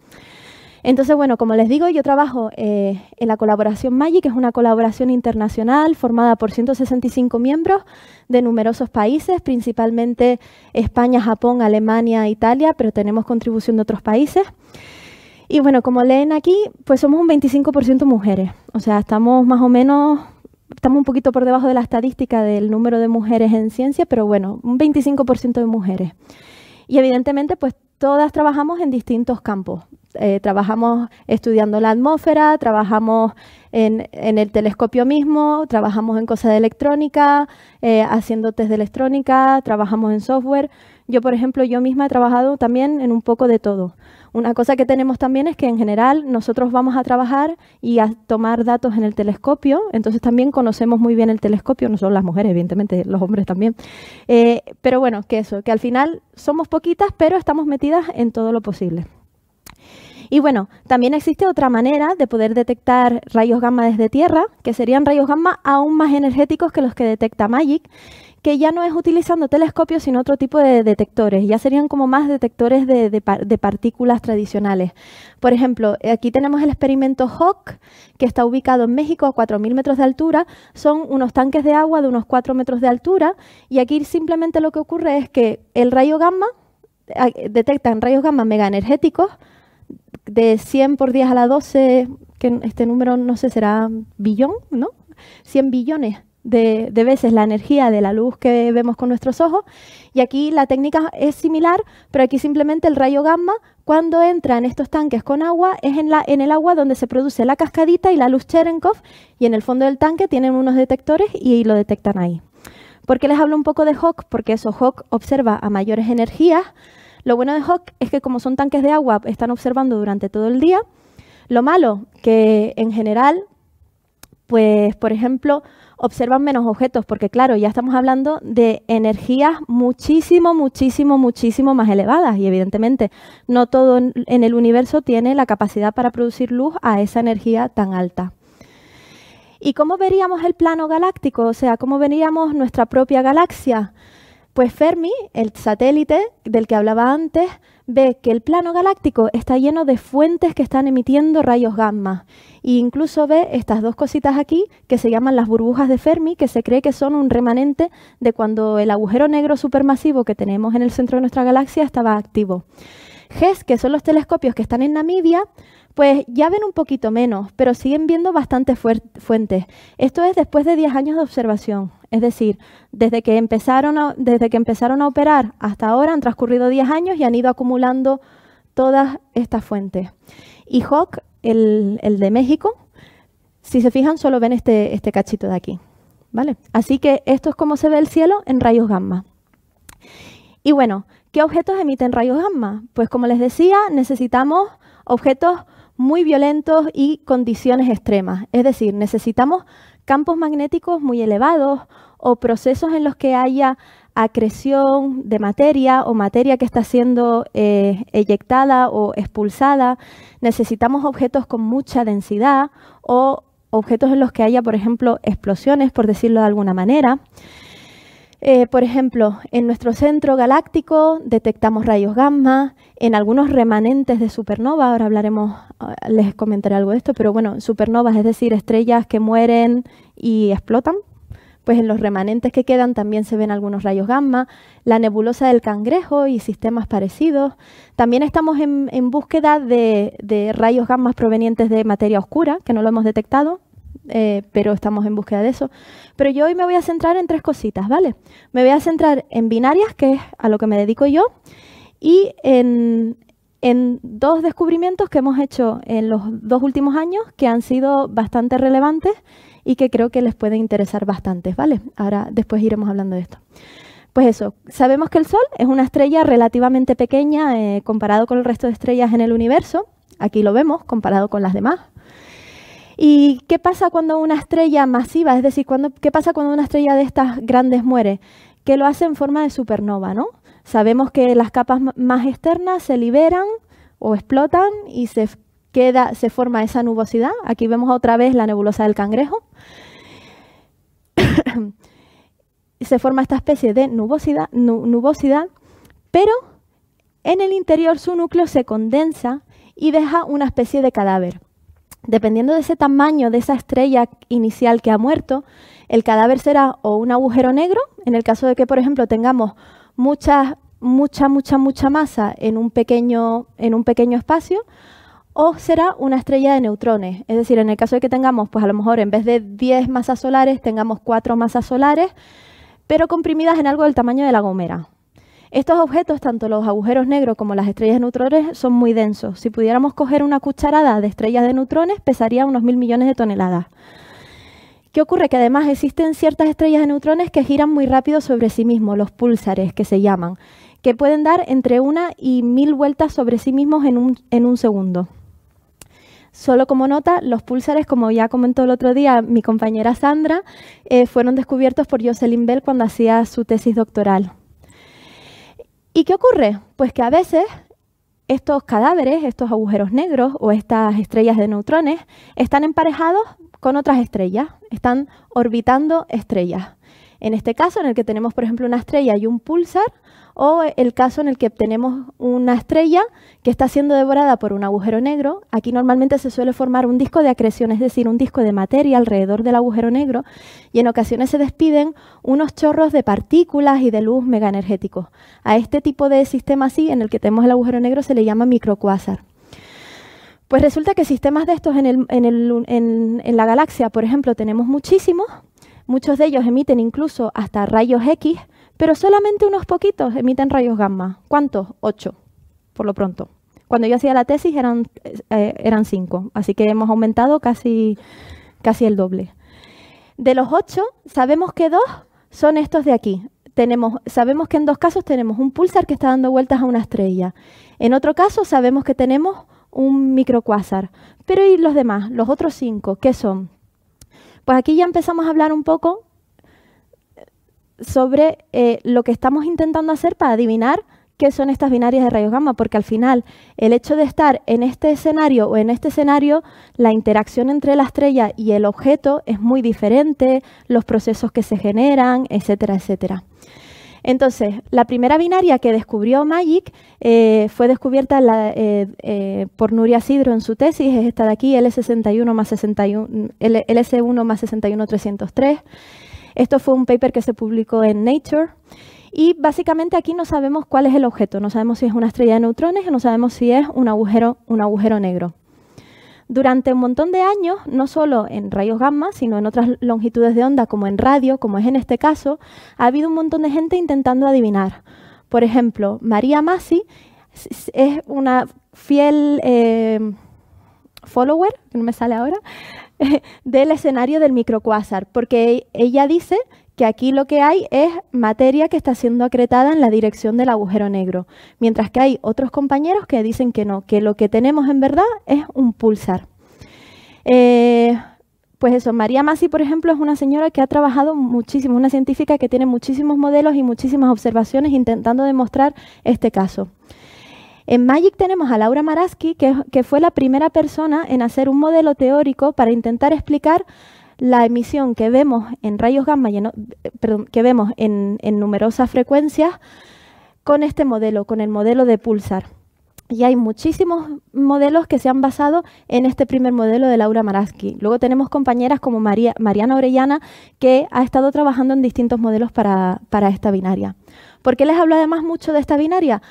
Entonces, bueno, como les digo, yo trabajo eh, en la colaboración Magic, que es una colaboración internacional formada por 165 miembros de numerosos países, principalmente España, Japón, Alemania, Italia, pero tenemos contribución de otros países. Y bueno, como leen aquí, pues somos un 25% mujeres. O sea, estamos más o menos, estamos un poquito por debajo de la estadística del número de mujeres en ciencia, pero bueno, un 25% de mujeres. Y evidentemente, pues todas trabajamos en distintos campos. Eh, trabajamos estudiando la atmósfera, trabajamos en, el telescopio mismo, trabajamos en cosas de electrónica, eh, haciendo test de electrónica, trabajamos en software. Yo, por ejemplo, yo misma he trabajado también en un poco de todo. Una cosa que tenemos también es que en general nosotros vamos a trabajar y a tomar datos en el telescopio, entonces también conocemos muy bien el telescopio, no solo las mujeres, evidentemente, los hombres también. Eh, pero bueno, que eso, que al final somos poquitas, pero estamos metidas en todo lo posible. Y bueno, también existe otra manera de poder detectar rayos gamma desde Tierra, que serían rayos gamma aún más energéticos que los que detecta MAGIC, que ya no es utilizando telescopios, sino otro tipo de detectores. Ya serían como más detectores de, partículas tradicionales. Por ejemplo, aquí tenemos el experimento Hawk, que está ubicado en México a 4.000 metros de altura. Son unos tanques de agua de unos 4 metros de altura. Y aquí simplemente lo que ocurre es que el rayo gamma, detectan rayos gamma mega energéticos, de 100 por 10 a la 12, que este número no sé, será billón, ¿no? 100 billones de, veces la energía de la luz que vemos con nuestros ojos. Y aquí la técnica es similar, pero aquí simplemente el rayo gamma, cuando entra en estos tanques con agua, es en, la, en el agua donde se produce la cascadita y la luz Cherenkov, y en el fondo del tanque tienen unos detectores y, lo detectan ahí. ¿Por qué les hablo un poco de Hawk? Porque eso, Hawk observa a mayores energías, lo bueno de Hawk es que como son tanques de agua, están observando durante todo el día. Lo malo, que en general, pues, por ejemplo, observan menos objetos, porque claro, ya estamos hablando de energías muchísimo, muchísimo, muchísimo más elevadas y evidentemente no todo en el universo tiene la capacidad para producir luz a esa energía tan alta. ¿Y cómo veríamos el plano galáctico? O sea, ¿cómo veríamos nuestra propia galaxia? Pues Fermi, el satélite del que hablaba antes, ve que el plano galáctico está lleno de fuentes que están emitiendo rayos gamma. E incluso ve estas dos cositas aquí que se llaman las burbujas de Fermi, que se cree que son un remanente de cuando el agujero negro supermasivo que tenemos en el centro de nuestra galaxia estaba activo. GES, que son los telescopios que están en Namibia, pues ya ven un poquito menos, pero siguen viendo bastantes fuentes. Esto es después de 10 años de observación. Es decir, desde que, empezaron a, desde que empezaron a operar hasta ahora han transcurrido 10 años y han ido acumulando todas estas fuentes. Y Hawk, el, de México, si se fijan, solo ven este, este, cachito de aquí. ¿vale? Así que esto es como se ve el cielo en rayos gamma. Y bueno, ¿qué objetos emiten rayos gamma? Pues como les decía, necesitamos objetos muy violentos y condiciones extremas. Es decir, necesitamos campos magnéticos muy elevados o procesos en los que haya acreción de materia o materia que está siendo eh, eyectada o expulsada. Necesitamos objetos con mucha densidad o objetos en los que haya, por ejemplo, explosiones, por decirlo de alguna manera. Eh, por ejemplo, en nuestro centro galáctico detectamos rayos gamma, en algunos remanentes de supernova, ahora hablaremos, ah, les comentaré algo de esto, pero bueno, supernovas, es decir, estrellas que mueren y explotan, pues en los remanentes que quedan también se ven algunos rayos gamma, la nebulosa del cangrejo y sistemas parecidos. También estamos en, búsqueda de, de rayos gamma provenientes de materia oscura, que no lo hemos detectado, eh, pero estamos en búsqueda de eso. Pero yo hoy me voy a centrar en tres cositas, ¿vale? Me voy a centrar en binarias, que es a lo que me dedico yo, y en, dos descubrimientos que hemos hecho en los dos últimos años que han sido bastante relevantes y que creo que les pueden interesar bastante, ¿vale? Ahora después iremos hablando de esto. Pues eso, sabemos que el Sol es una estrella relativamente pequeña eh, comparado con el resto de estrellas en el universo. Aquí lo vemos comparado con las demás. ¿Y qué pasa cuando una estrella masiva, es decir, cuando, qué pasa cuando una estrella de estas grandes muere? Que lo hace en forma de supernova, ¿no? Sabemos que las capas más externas se liberan o explotan y se queda, se forma esa nubosidad. Aquí vemos otra vez la nebulosa del cangrejo. se forma esta especie de nubosidad, pero en el interior su núcleo se condensa y deja una especie de cadáver. Dependiendo de ese tamaño de esa estrella inicial que ha muerto, el cadáver será o un agujero negro, en el caso de que, por ejemplo, tengamos mucha, mucha, mucha, mucha masa en un pequeño, en un pequeño espacio, o será una estrella de neutrones. Es decir, en el caso de que tengamos, pues a lo mejor en vez de 10 masas solares, tengamos 4 masas solares, pero comprimidas en algo del tamaño de la gomera. Estos objetos, tanto los agujeros negros como las estrellas de neutrones, son muy densos. Si pudiéramos coger una cucharada de estrellas de neutrones, pesaría unos mil millones de toneladas. ¿Qué ocurre? Que además existen ciertas estrellas de neutrones que giran muy rápido sobre sí mismos, los púlsares que se llaman, que pueden dar entre una y mil vueltas sobre sí mismos en un, segundo. Solo como nota, los púlsares, como ya comentó el otro día mi compañera Sandra, eh, fueron descubiertos por Jocelyn Bell cuando hacía su tesis doctoral. ¿Y qué ocurre? Pues que a veces estos cadáveres, estos agujeros negros o estas estrellas de neutrones están emparejados con otras estrellas, están orbitando estrellas. En este caso, en el que tenemos, por ejemplo, una estrella y un pulsar, o el caso en el que tenemos una estrella que está siendo devorada por un agujero negro. Aquí normalmente se suele formar un disco de acreción, es decir, un disco de materia alrededor del agujero negro, y en ocasiones se despiden unos chorros de partículas y de luz megaenergéticos. A este tipo de sistema así, en el que tenemos el agujero negro, se le llama microcuásar. Pues resulta que sistemas de estos en la galaxia, por ejemplo, tenemos muchísimos, Muchos de ellos emiten incluso hasta rayos X, pero solamente unos poquitos emiten rayos gamma. ¿Cuántos? Ocho, por lo pronto. Cuando yo hacía la tesis eran, eh, eran cinco, así que hemos aumentado casi, casi el doble. De los ocho, sabemos que dos son estos de aquí, tenemos, sabemos que en dos casos tenemos un pulsar que está dando vueltas a una estrella. En otro caso sabemos que tenemos un microcuásar. Pero ¿y los demás? Los otros cinco, ¿qué son? Pues aquí ya empezamos a hablar un poco sobre eh, lo que estamos intentando hacer para adivinar qué son estas binarias de rayos gamma, porque al final el hecho de estar en este escenario o en este escenario, la interacción entre la estrella y el objeto es muy diferente, los procesos que se generan, etcétera, etcétera. Entonces, la primera binaria que descubrió Magic eh, fue descubierta eh, eh, por Nuria Sidro en su tesis, es esta de aquí, L61 61, LS1 más 61303. Esto fue un paper que se publicó en Nature. Y básicamente aquí no sabemos cuál es el objeto, no sabemos si es una estrella de neutrones, o no sabemos si es un agujero negro durante un montón de años, no solo en rayos gamma, sino en otras longitudes de onda, como en radio, como es en este caso, ha habido un montón de gente intentando adivinar. Por ejemplo, María Masi es una fiel em, follower, que no me sale ahora, del escenario del microcuásar, porque ella dice que aquí lo que hay es materia que está siendo acretada en la dirección del agujero negro, mientras que hay otros compañeros que dicen que no, que lo que tenemos en verdad es un pulsar. Eh, pues eso, María Masi, por ejemplo, es una señora que ha trabajado muchísimo, una científica que tiene muchísimos modelos y muchísimas observaciones intentando demostrar este caso. En Magic tenemos a Laura Maraski, que fue la primera persona en hacer un modelo teórico para intentar explicar la emisión que vemos en rayos gamma, que vemos en, numerosas frecuencias, con este modelo, con el modelo de pulsar. Y hay muchísimos modelos que se han basado en este primer modelo de Laura Maraski. Luego tenemos compañeras como Mariana Orellana, que ha estado trabajando en distintos modelos para, para esta binaria. ¿Por qué les hablo además mucho de esta binaria?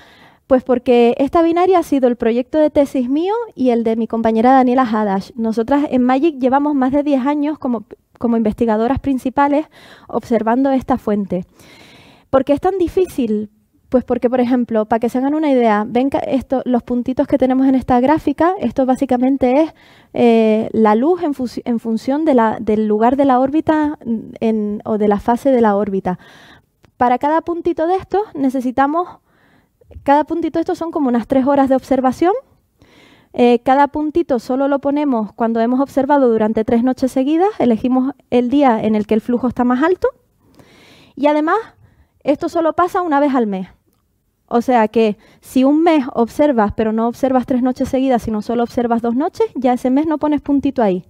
Pues porque esta binaria ha sido el proyecto de tesis mío y el de mi compañera Daniela Hadash. Nosotras en Magic llevamos más de 10 años como, como investigadoras principales observando esta fuente. ¿Por qué es tan difícil? Pues porque, por ejemplo, para que se hagan una idea, ven esto, los puntitos que tenemos en esta gráfica, esto básicamente es eh, la luz en, función del lugar de la órbita mm, o de la fase de la órbita. Para cada puntito de estos necesitamos cada puntito estos son como unas tres horas de observación. Eh, cada puntito solo lo ponemos cuando hemos observado durante tres noches seguidas, elegimos el día en el que el flujo está más alto y además esto solo pasa una vez al mes. O sea que si un mes observas pero no observas tres noches seguidas, sino solo observas dos noches, ya ese mes no pones puntito ahí.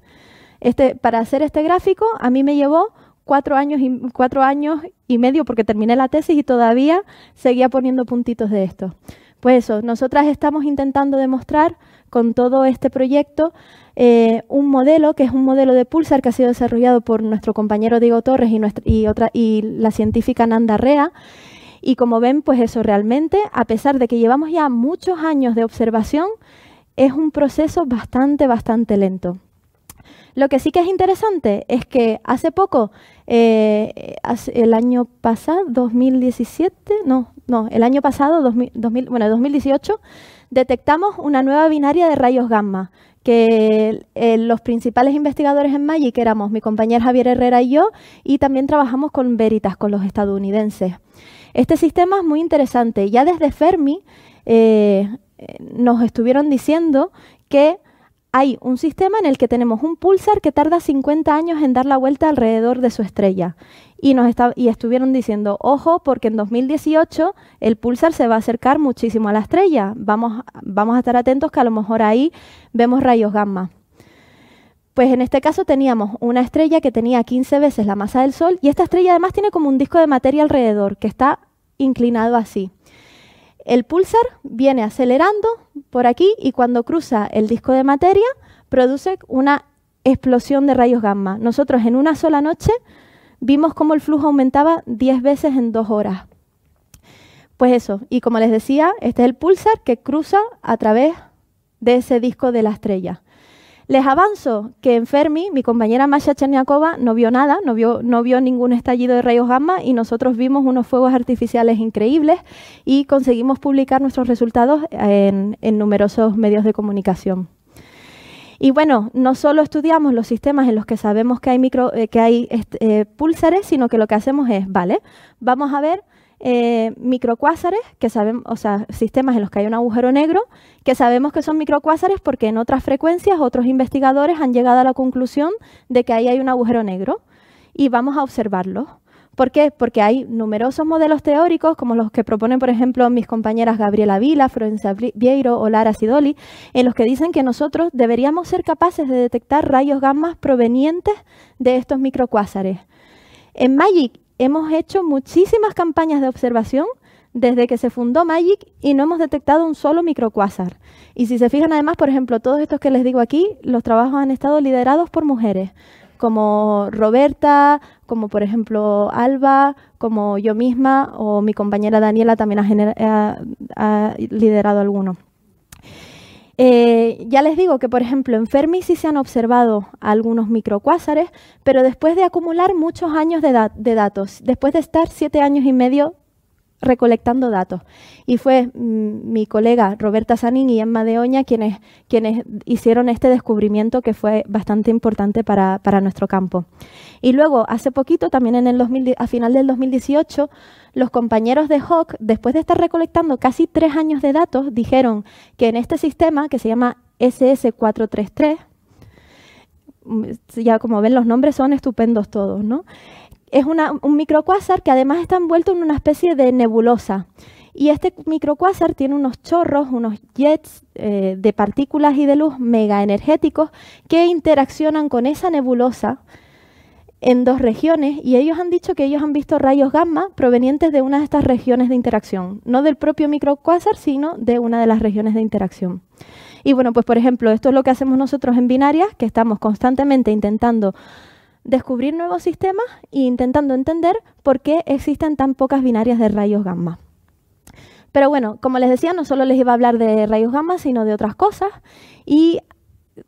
Este, para hacer este gráfico a mí me llevó cuatro años, y, cuatro años y medio porque terminé la tesis y todavía seguía poniendo puntitos de esto. Pues eso, nosotras estamos intentando demostrar con todo este proyecto eh, un modelo que es un modelo de pulsar que ha sido desarrollado por nuestro compañero Diego Torres y, nuestra, y, otra, y la científica Nanda Rea. Y como ven, pues eso realmente, a pesar de que llevamos ya muchos años de observación, es un proceso bastante, bastante lento. Lo que sí que es interesante es que hace poco eh, el año pasado, 2017, no, no, el año pasado, bueno, 2018, detectamos una nueva binaria de rayos gamma, que los principales investigadores en Magic éramos mi compañero Javier Herrera y yo, y también trabajamos con Veritas, con los estadounidenses. Este sistema es muy interesante. Ya desde Fermi eh, eh, nos estuvieron diciendo que hay un sistema en el que tenemos un pulsar que tarda 50 años en dar la vuelta alrededor de su estrella. Y, nos estuvieron diciendo, ojo, porque en 2018 el pulsar se va a acercar muchísimo a la estrella. Vamos, vamos a estar atentos que a lo mejor ahí vemos rayos gamma. Pues en este caso teníamos una estrella que tenía 15 veces la masa del Sol y esta estrella además tiene como un disco de materia alrededor que está inclinado así. El pulsar viene acelerando por aquí y cuando cruza el disco de materia produce una explosión de rayos gamma. Nosotros en una sola noche vimos cómo el flujo aumentaba 10 veces en dos horas. Pues eso, y como les decía, este es el pulsar que cruza a través de ese disco de la estrella. Les avanzo que en Fermi, mi compañera Masha Cherniakova no vio nada, no vio, ningún estallido de rayos gamma y nosotros vimos unos fuegos artificiales increíbles y conseguimos publicar nuestros resultados en, numerosos medios de comunicación. Y bueno, no solo estudiamos los sistemas en los que sabemos que hay, micro, eh, que hay eh, sino que lo que hacemos es, vale, vamos a ver eh, microcuásares, que sabemos, o sea, sistemas en los que hay un agujero negro, que sabemos que son microcuásares porque en otras frecuencias otros investigadores han llegado a la conclusión de que ahí hay un agujero negro y vamos a observarlo. ¿Por qué? Porque hay numerosos modelos teóricos, como los que proponen, por ejemplo, mis compañeras Gabriela Vila, Florencia Vieiro o Lara Sidoli, en los que dicen que nosotros deberíamos ser capaces de detectar rayos gamma provenientes de estos microcuásares. En MAGIC hemos hecho muchísimas campañas de observación desde que se fundó Magic y no hemos detectado un solo microcuásar. Y si se fijan además, por ejemplo, todos estos que les digo aquí, los trabajos han estado liderados por mujeres, como Roberta, como por ejemplo Alba, como yo misma o mi compañera Daniela también ha, liderado algunos. Eh, ya les digo que, por ejemplo, en Fermi sí se han observado algunos microcuásares, pero después de acumular muchos años de datos, después de estar siete años y medio recolectando datos. Y fue mm, mi colega Roberta Sanín y Emma de Oña quienes, quienes hicieron este descubrimiento que fue bastante importante para, nuestro campo. Y luego, hace poquito, también en el a final del 2018, los compañeros de HOC, después de estar recolectando casi tres años de datos, dijeron que en este sistema, que se llama SS433, mm, ya como ven los nombres son estupendos todos, ¿no? es un microcuásar que además está envuelto en una especie de nebulosa. Y este microcuásar tiene unos chorros, unos jets eh, de partículas y de luz mega energéticos que interaccionan con esa nebulosa en dos regiones y ellos han dicho que ellos han visto rayos gamma provenientes de una de estas regiones de interacción, no del propio microcuásar, sino de una de las regiones de interacción. Y bueno, pues por ejemplo, esto es lo que hacemos nosotros en binarias, que estamos constantemente intentando descubrir nuevos sistemas e intentando entender por qué existen tan pocas binarias de rayos gamma. Pero bueno, como les decía, no solo les iba a hablar de rayos gamma, sino de otras cosas. Y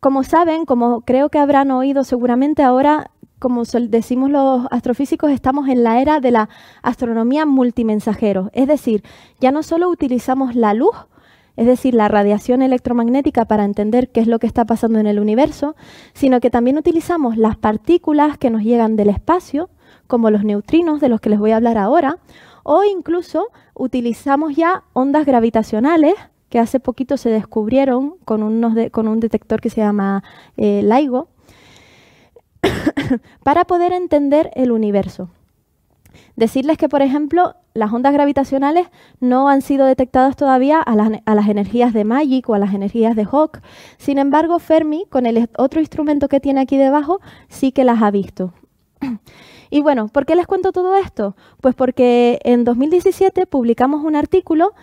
como saben, como creo que habrán oído seguramente ahora, como decimos los astrofísicos, estamos en la era de la astronomía multimensajero. Es decir, ya no solo utilizamos la luz, es decir, la radiación electromagnética para entender qué es lo que está pasando en el universo, sino que también utilizamos las partículas que nos llegan del espacio, como los neutrinos de los que les voy a hablar ahora, o incluso utilizamos ya ondas gravitacionales que hace poquito se descubrieron con, con un detector que se llama Laigo, eh, LIGO, para poder entender el universo. Decirles que, por ejemplo, las ondas gravitacionales no han sido detectadas todavía a las, energías de Magic o a las energías de Hawk. Sin embargo, Fermi, con el otro instrumento que tiene aquí debajo, sí que las ha visto. Y bueno, ¿por qué les cuento todo esto? Pues porque en 2017 publicamos un artículo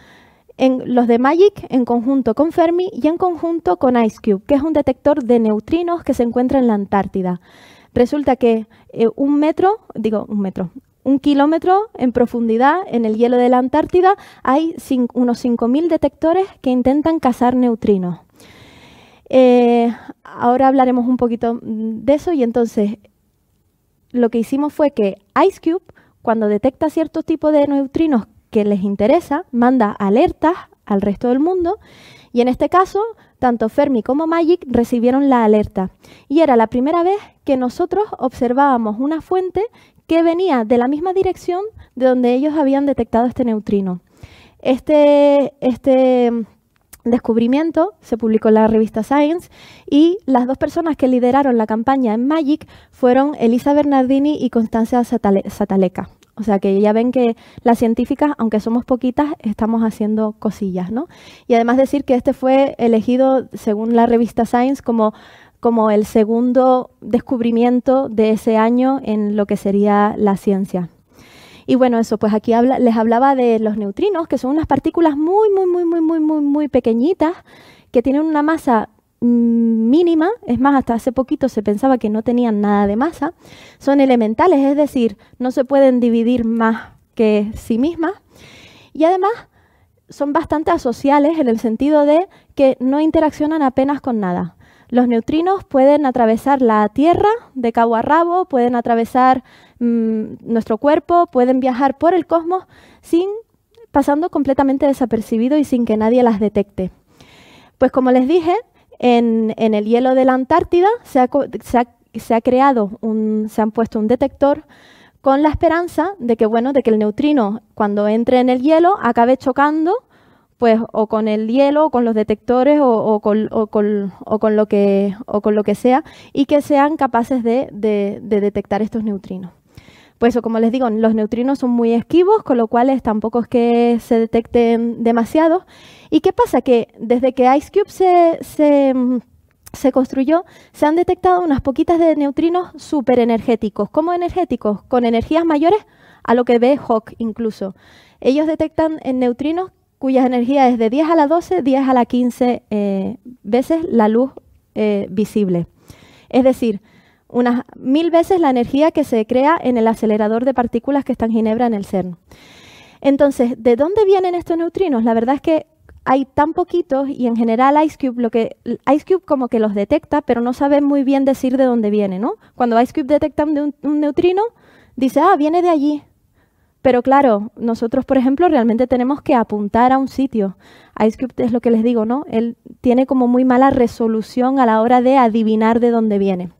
en los de Magic en conjunto con Fermi y en conjunto con IceCube, que es un detector de neutrinos que se encuentra en la Antártida. Resulta que eh, un metro, digo un metro, un kilómetro en profundidad en el hielo de la Antártida hay unos 5.000 detectores que intentan cazar neutrinos. Eh, ahora hablaremos un poquito de eso y entonces lo que hicimos fue que IceCube, cuando detecta cierto tipo de neutrinos que les interesa, manda alertas al resto del mundo y en este caso tanto Fermi como Magic recibieron la alerta. Y era la primera vez que nosotros observábamos una fuente que venía de la misma dirección de donde ellos habían detectado este neutrino. Este, este mm, descubrimiento se publicó en la revista Science y las dos personas que lideraron la campaña en Magic fueron Elisa Bernardini y Constanza Sataleca. O sea que ya ven que las científicas, aunque somos poquitas, estamos haciendo cosillas, ¿no? Y además decir que este fue elegido, según la revista Science, como como el segundo descubrimiento de ese año en lo que sería la ciencia. Y bueno, eso, pues aquí les hablaba de los neutrinos, que son unas partículas muy, muy, muy, muy, muy, muy, muy pequeñitas, que tienen una masa mm, mínima, es más, hasta hace poquito se pensaba que no tenían nada de masa, son elementales, es decir, no se pueden dividir más que sí mismas. Y además son bastante asociales en el sentido de que no interaccionan apenas con nada. Los neutrinos pueden atravesar la Tierra de cabo a rabo, pueden atravesar mm, nuestro cuerpo, pueden viajar por el cosmos sin pasando completamente desapercibido y sin que nadie las detecte. Pues como les dije, en, el hielo de la Antártida se ha, creado, un, se han puesto un detector con la esperanza de que, bueno, de que el neutrino cuando entre en el hielo acabe chocando pues o con el hielo, o con los detectores, o, con, lo que, con lo que sea, y que sean capaces de, detectar estos neutrinos. Pues como les digo, los neutrinos son muy esquivos, con lo cual tampoco es que se detecten demasiado. ¿Y qué pasa? Que desde que IceCube se, se, construyó, se han detectado unas poquitas de neutrinos superenergéticos. ¿Cómo energéticos? Con energías mayores a lo que ve Hawk incluso. Ellos detectan en neutrinos cuya energía es de 10 a la 12, 10 a la 15 eh, veces la luz eh, visible. Es decir, unas mil veces la energía que se crea en el acelerador de partículas que está en Ginebra en el CERN. Entonces, ¿de dónde vienen estos neutrinos? La verdad es que hay tan poquitos y en general IceCube lo que IceCube como que los detecta, pero no sabe muy bien decir de dónde viene, ¿no? Cuando IceCube detecta un, un neutrino, dice, "Ah, viene de allí." Pero claro, nosotros, por ejemplo, realmente tenemos que apuntar a un sitio. IceCube es lo que les digo, ¿no? Él tiene como muy mala resolución a la hora de adivinar de dónde viene.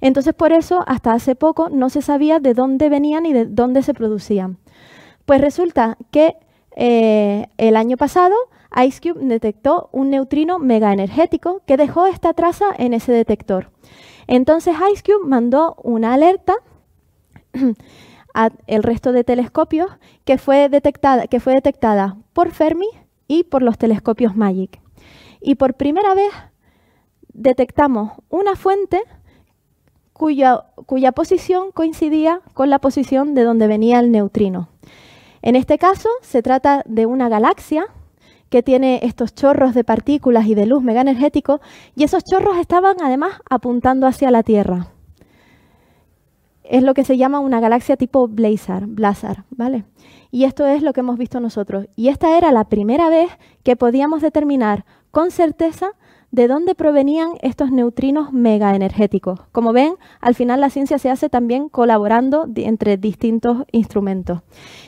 Entonces, por eso, hasta hace poco no se sabía de dónde venían y de dónde se producían. Pues resulta que eh, el año pasado IceCube detectó un neutrino megaenergético que dejó esta traza en ese detector. Entonces IceCube mandó una alerta el resto de telescopios que fue, detectada, que fue detectada por Fermi y por los telescopios MAGIC. Y por primera vez detectamos una fuente cuya, cuya posición coincidía con la posición de donde venía el neutrino. En este caso se trata de una galaxia que tiene estos chorros de partículas y de luz megaenergético y esos chorros estaban además apuntando hacia la Tierra es lo que se llama una galaxia tipo blazar, blazar, ¿vale? Y esto es lo que hemos visto nosotros. Y esta era la primera vez que podíamos determinar con certeza de dónde provenían estos neutrinos megaenergéticos. Como ven, al final la ciencia se hace también colaborando entre distintos instrumentos.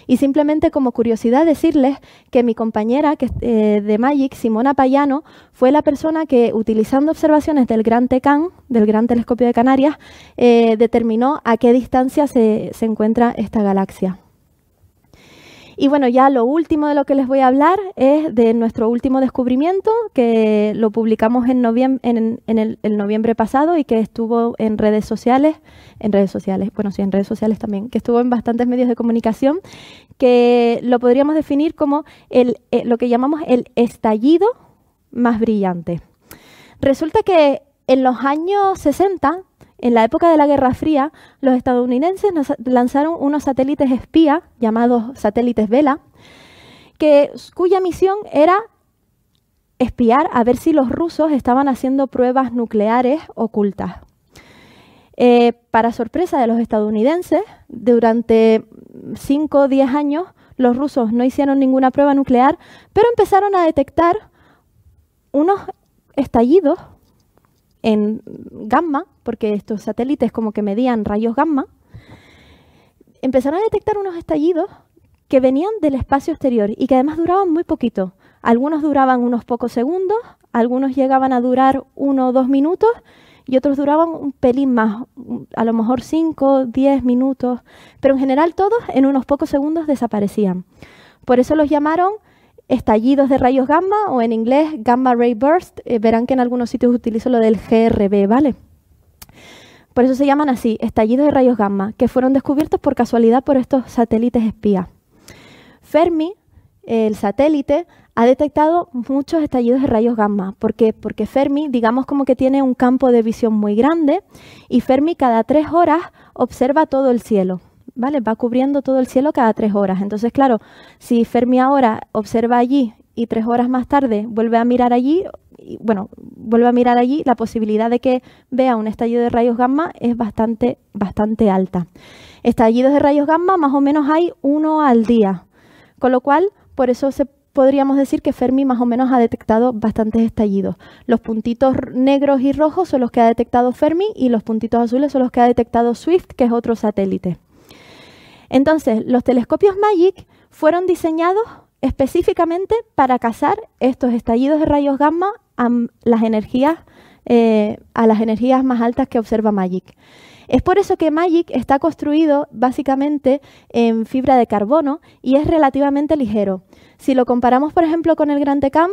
Y simplemente como curiosidad decirles que mi compañera eh, de Magic, Simona Payano, fue la persona que utilizando observaciones del Gran Tecán, del Gran Telescopio de Canarias, eh, determinó a qué distancia se encuentra esta galaxia. Y bueno, ya lo último de lo que les voy a hablar es de nuestro último descubrimiento que lo publicamos en, noviembre, en, noviembre pasado y que estuvo en redes sociales, en redes sociales, bueno, sí, en redes sociales también, que estuvo en bastantes medios de comunicación, que lo podríamos definir como eh, lo que llamamos el estallido más brillante. Resulta que en los años 60 en la época de la Guerra Fría, los estadounidenses lanzaron unos satélites espía, llamados satélites Vela, cuya misión era espiar a ver si los rusos estaban haciendo pruebas nucleares ocultas. Eh, para sorpresa de los estadounidenses, durante 5 o 10 años los rusos no hicieron ninguna prueba nuclear, pero empezaron a detectar unos estallidos en gamma, porque estos satélites como que medían rayos gamma, empezaron a detectar unos estallidos que venían del espacio exterior y que además duraban muy poquito. Algunos duraban unos pocos segundos, algunos llegaban a durar uno o dos minutos y otros duraban un pelín más, a lo mejor cinco, diez minutos, pero en general todos en unos pocos segundos desaparecían. Por eso los llamaron estallidos de rayos gamma o en inglés gamma ray burst. Eh, verán que en algunos sitios utilizo lo del GRB, ¿vale? Por eso se llaman así, estallidos de rayos gamma, que fueron descubiertos por casualidad por estos satélites espías. Fermi, el satélite, ha detectado muchos estallidos de rayos gamma. ¿Por qué? Porque Fermi, digamos como que tiene un campo de visión muy grande y Fermi cada tres horas observa todo el cielo. Va cubriendo todo el cielo cada tres horas. Entonces, claro, si Fermi ahora observa allí y tres horas más tarde vuelve a mirar allí, bueno, vuelve a mirar allí, la posibilidad de que vea un estallido de rayos gamma es bastante, bastante alta. Estallidos de rayos gamma más o menos hay uno al día, con lo cual, por eso se podríamos decir que Fermi más o menos ha detectado bastantes estallidos. Los puntitos negros y rojos son los que ha detectado Fermi y los puntitos azules son los que ha detectado Swift, que es otro satélite. Entonces, los telescopios Magic fueron diseñados específicamente para cazar estos estallidos de rayos gamma a las energías, eh, a las energías más altas que observa Magic. Es por eso que Magic está construido básicamente en fibra de carbono y es relativamente ligero. Si lo comparamos, por ejemplo, con el Gran Camp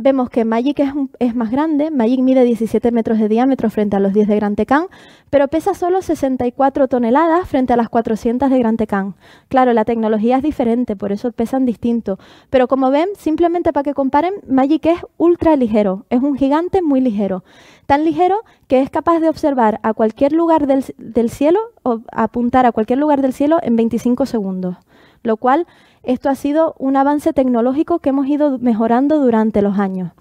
vemos que Magic es, más grande, Magic mide 17 metros de diámetro frente a los 10 de Gran Tecán, pero pesa solo 64 toneladas frente a las 400 de Gran Tecán. Claro, la tecnología es diferente, por eso pesan distinto, pero como ven, simplemente para que comparen, Magic es ultra ligero, es un gigante muy ligero, tan ligero que es capaz de observar a cualquier lugar del, del cielo o apuntar a cualquier lugar del cielo en 25 segundos, lo cual esto ha sido un avance tecnológico que hemos ido mejorando durante los años.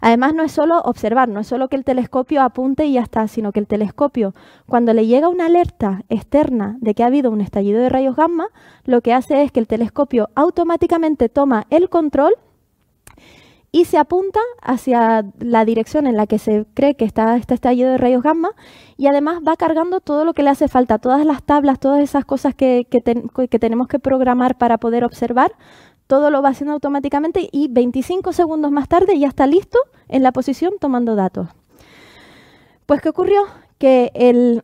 Además, no es solo observar, no es solo que el telescopio apunte y ya está, sino que el telescopio, cuando le llega una alerta externa de que ha habido un estallido de rayos gamma, lo que hace es que el telescopio automáticamente toma el control y se apunta hacia la dirección en la que se cree que está este estallido de rayos gamma y además va cargando todo lo que le hace falta, todas las tablas, todas esas cosas que, tenemos que programar para poder observar, todo lo va haciendo automáticamente y 25 segundos más tarde ya está listo en la posición tomando datos. Pues ¿qué ocurrió? Que el,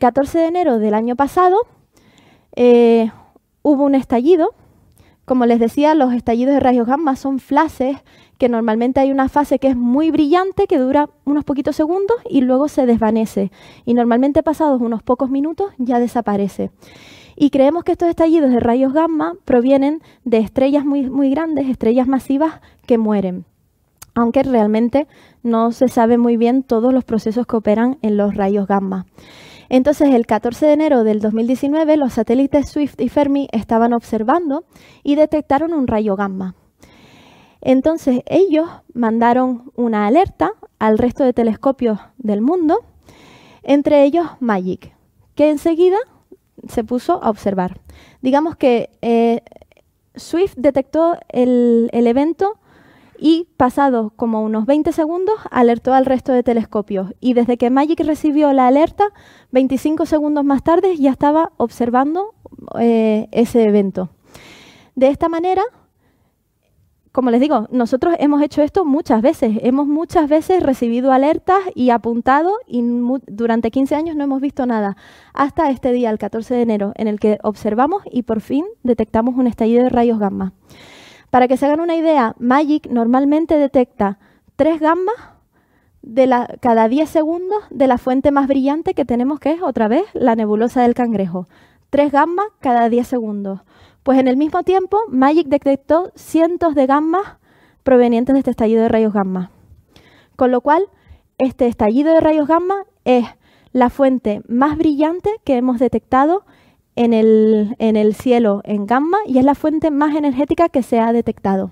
14 de enero del año pasado eh, hubo un estallido como les decía, los estallidos de rayos gamma son flashes, que normalmente hay una fase que es muy brillante, que dura unos poquitos segundos y luego se desvanece. Y normalmente pasados unos pocos minutos ya desaparece. Y creemos que estos estallidos de rayos gamma provienen de estrellas muy, muy grandes, estrellas masivas que mueren aunque realmente no se sabe muy bien todos los procesos que operan en los rayos gamma. Entonces, el 14 de enero del 2019, los satélites Swift y Fermi estaban observando y detectaron un rayo gamma. Entonces, ellos mandaron una alerta al resto de telescopios del mundo, entre ellos MAGIC, que enseguida se puso a observar. Digamos que eh, Swift detectó el, el evento y pasado como unos 20 segundos alertó al resto de telescopios y desde que Magic recibió la alerta, 25 segundos más tarde ya estaba observando eh, ese evento. De esta manera, como les digo, nosotros hemos hecho esto muchas veces, hemos muchas veces recibido alertas y apuntado y durante 15 años no hemos visto nada, hasta este día, el 14 de enero, en el que observamos y por fin detectamos un estallido de rayos gamma. Para que se hagan una idea, Magic normalmente detecta tres gammas cada 10 segundos de la fuente más brillante que tenemos, que es otra vez la nebulosa del cangrejo. Tres gammas cada 10 segundos. Pues en el mismo tiempo, Magic detectó cientos de gammas provenientes de este estallido de rayos gamma. Con lo cual, este estallido de rayos gamma es la fuente más brillante que hemos detectado en el, cielo en gamma y es la fuente más energética que se ha detectado.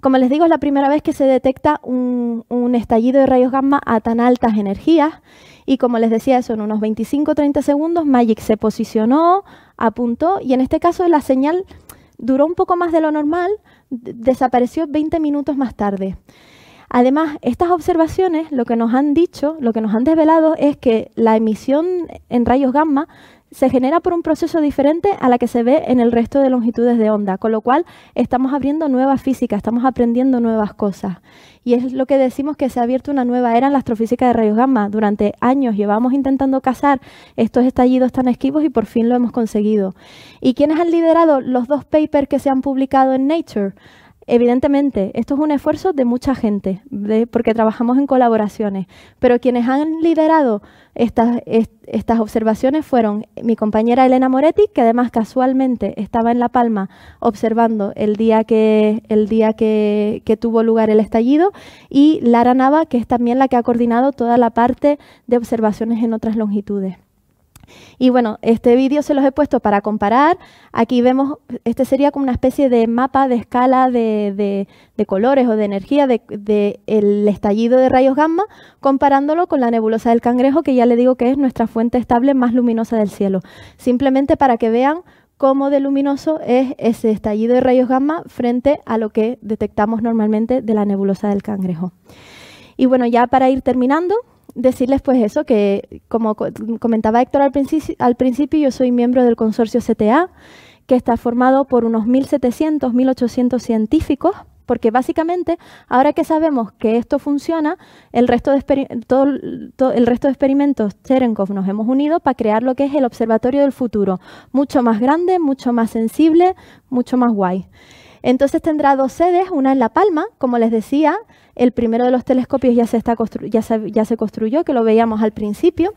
Como les digo, es la primera vez que se detecta un, un, estallido de rayos gamma a tan altas energías. Y como les decía, eso en unos 25-30 segundos, Magic se posicionó, apuntó y en este caso la señal duró un poco más de lo normal, desapareció 20 minutos más tarde. Además, estas observaciones lo que nos han dicho, lo que nos han desvelado es que la emisión en rayos gamma se genera por un proceso diferente a la que se ve en el resto de longitudes de onda, con lo cual estamos abriendo nueva física, estamos aprendiendo nuevas cosas. Y es lo que decimos que se ha abierto una nueva era en la astrofísica de rayos gamma. Durante años llevamos intentando cazar estos estallidos tan esquivos y por fin lo hemos conseguido. ¿Y quiénes han liderado los dos papers que se han publicado en Nature? Evidentemente, esto es un esfuerzo de mucha gente, porque trabajamos en colaboraciones, pero quienes han liderado estas, observaciones fueron mi compañera Elena Moretti, que además casualmente estaba en La Palma observando el día que, que tuvo lugar el estallido, y Lara Nava, que es también la que ha coordinado toda la parte de observaciones en otras longitudes. Y bueno, este vídeo se los he puesto para comparar. Aquí vemos, este sería como una especie de mapa de escala de, colores o de energía del de, estallido de rayos gamma, comparándolo con la nebulosa del cangrejo, que ya le digo que es nuestra fuente estable más luminosa del cielo. Simplemente para que vean cómo de luminoso es ese estallido de rayos gamma frente a lo que detectamos normalmente de la nebulosa del cangrejo. Y bueno, ya para ir terminando, decirles pues eso, que como comentaba Héctor al, principio, yo soy miembro del consorcio CTA, que está formado por unos 1.700, 1.800 científicos, porque básicamente ahora que sabemos que esto funciona, el resto de, el resto de experimentos Cherenkov nos hemos unido para crear lo que es el Observatorio del Futuro, mucho más grande, mucho más sensible, mucho más guay. Entonces tendrá dos sedes, una en La Palma, como les decía, el primero de los telescopios ya se, está ya ya se construyó, que lo veíamos al principio,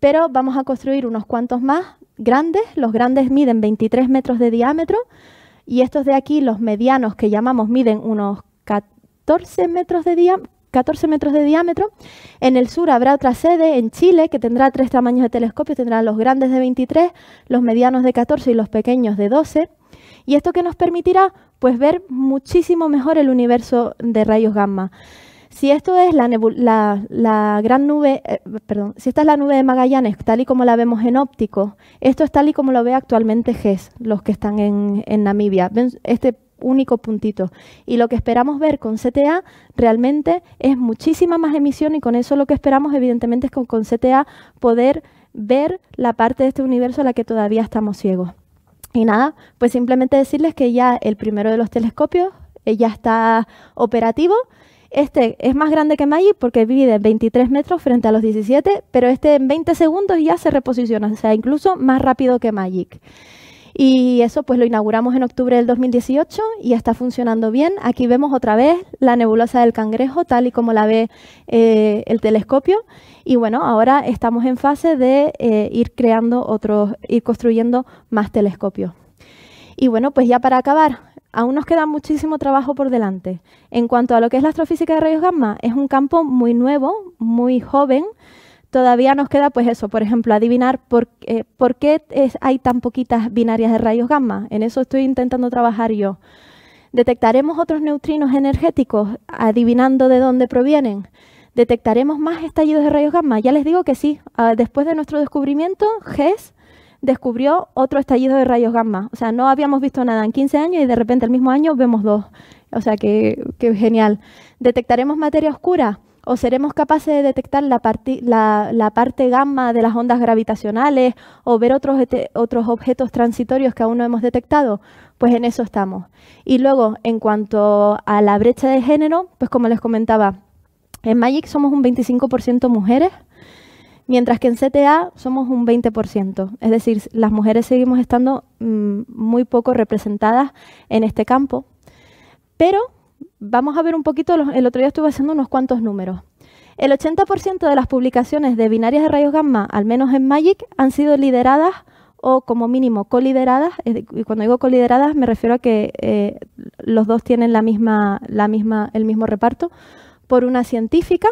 pero vamos a construir unos cuantos más grandes. Los grandes miden 23 metros de diámetro y estos de aquí, los medianos que llamamos, miden unos 14 metros de diámetro 14 de diámetro. En el sur habrá otra sede, en Chile, que tendrá tres tamaños de telescopio. Tendrán los grandes de 23, los medianos de 14 y los pequeños de 12. ¿Y esto que nos permitirá? Pues ver muchísimo mejor el universo de rayos gamma. Si esto es la, gran nube, eh, perdón, si esta es la nube de Magallanes, tal y como la vemos en óptico, esto es tal y como lo ve actualmente GES, los que están en, Namibia. este único puntito. Y lo que esperamos ver con CTA realmente es muchísima más emisión y con eso lo que esperamos evidentemente es con CTA poder ver la parte de este universo a la que todavía estamos ciegos. Y nada, pues simplemente decirles que ya el primero de los telescopios eh, ya está operativo. Este es más grande que Magic porque vive 23 metros frente a los 17, pero este en 20 segundos ya se reposiciona, o sea, incluso más rápido que Magic. Y eso pues lo inauguramos en octubre del 2018 y está funcionando bien. Aquí vemos otra vez la nebulosa del cangrejo tal y como la ve eh, el telescopio. Y bueno, ahora estamos en fase de eh, ir creando otros, ir construyendo más telescopios. Y bueno, pues ya para acabar, aún nos queda muchísimo trabajo por delante. En cuanto a lo que es la astrofísica de rayos gamma, es un campo muy nuevo, muy joven, todavía nos queda, pues eso, por ejemplo, adivinar por, eh, qué hay tan poquitas binarias de rayos gamma. En eso estoy intentando trabajar yo. ¿Detectaremos otros neutrinos energéticos adivinando de dónde provienen? ¿Detectaremos más estallidos de rayos gamma? Ya les digo que sí. Ah, después de nuestro descubrimiento, GES descubrió otro estallido de rayos gamma. O sea, no habíamos visto nada en 15 años y de repente el mismo año vemos dos. O sea, qué que genial. ¿Detectaremos materia oscura? o seremos capaces de detectar la, parte, gamma de las ondas gravitacionales o ver otros, otros objetos transitorios que aún no hemos detectado, pues en eso estamos. Y luego, en cuanto a la brecha de género, pues como les comentaba, en Magic somos un 25% mujeres, mientras que en CTA somos un 20%. Es decir, las mujeres seguimos estando mm, muy poco representadas en este campo, pero vamos a ver un poquito, el otro día estuve haciendo unos cuantos números. El 80% de las publicaciones de binarias de rayos gamma, al menos en Magic, han sido lideradas o como mínimo colideradas, y cuando digo colideradas me refiero a que eh, los dos tienen la misma, la misma, el mismo reparto, por una científica.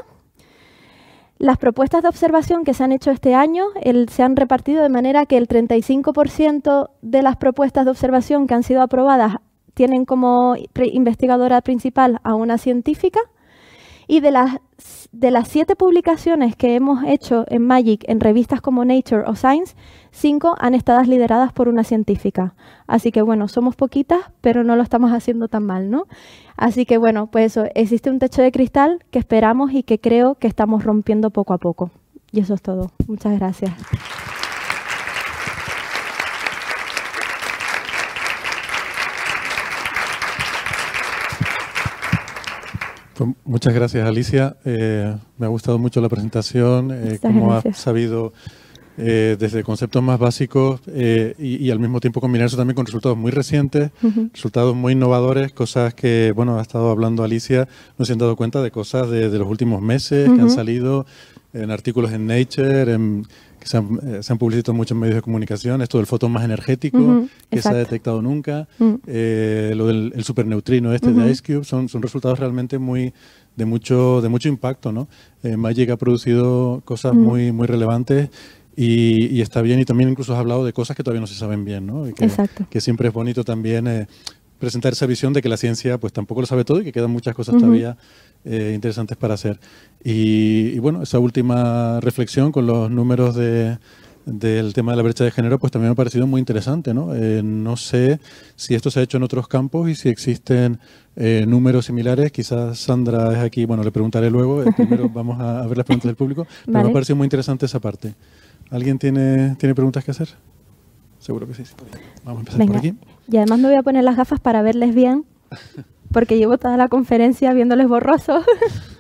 Las propuestas de observación que se han hecho este año se han repartido de manera que el 35% de las propuestas de observación que han sido aprobadas tienen como investigadora principal a una científica y de las, de las siete publicaciones que hemos hecho en Magic en revistas como Nature o Science, cinco han estado lideradas por una científica. Así que bueno, somos poquitas, pero no lo estamos haciendo tan mal, ¿no? Así que bueno, pues eso, existe un techo de cristal que esperamos y que creo que estamos rompiendo poco a poco. Y eso es todo. Muchas gracias. Pues muchas gracias, Alicia. Eh, me ha gustado mucho la presentación, eh, como has sabido eh, desde conceptos más básicos y, al mismo tiempo combinar eso también con resultados muy recientes, resultados muy innovadores, cosas que, bueno, ha estado hablando Alicia, nos se han dado cuenta de cosas de, los últimos meses que han salido en artículos en Nature, que se han, eh, publicado mucho medios de comunicación, esto del fotón más energético, que se ha detectado nunca, mm. eh, lo del superneutrino este de Ice Cube, son, son resultados realmente muy de mucho, de mucho impacto. ¿no? Eh, Magic ha producido cosas mm. muy, muy relevantes y, está bien, y también incluso has hablado de cosas que todavía no se saben bien, ¿no? que, siempre es bonito también presentar esa visión de que la ciencia pues tampoco lo sabe todo y que quedan muchas cosas todavía eh, interesantes para hacer. Y, bueno, esa última reflexión con los números de, del tema de la brecha de género pues también me ha parecido muy interesante. ¿no? Eh, no sé si esto se ha hecho en otros campos y si existen eh, números similares. Quizás Sandra es aquí, bueno, le preguntaré luego. primero vamos a, ver las preguntas del público. Pero me ha parecido muy interesante esa parte. ¿Alguien tiene, tiene preguntas que hacer? Seguro que sí. Vamos a empezar por aquí. Y además me voy a poner las gafas para verles bien, porque llevo toda la conferencia viéndoles borrosos.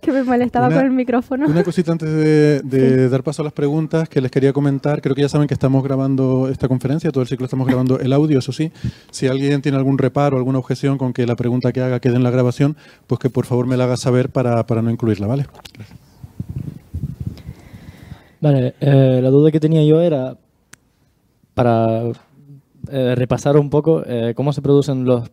que me molestaba con el micrófono. Una cosita antes de, dar paso a las preguntas que les quería comentar. Creo que ya saben que estamos grabando esta conferencia, todo el ciclo estamos grabando el audio, eso sí. Si alguien tiene algún reparo, alguna objeción con que la pregunta que haga quede en la grabación, pues que por favor me la haga saber para, no incluirla, ¿vale? Vale, eh, la duda que tenía yo era para eh, repasar un poco eh, cómo se producen los,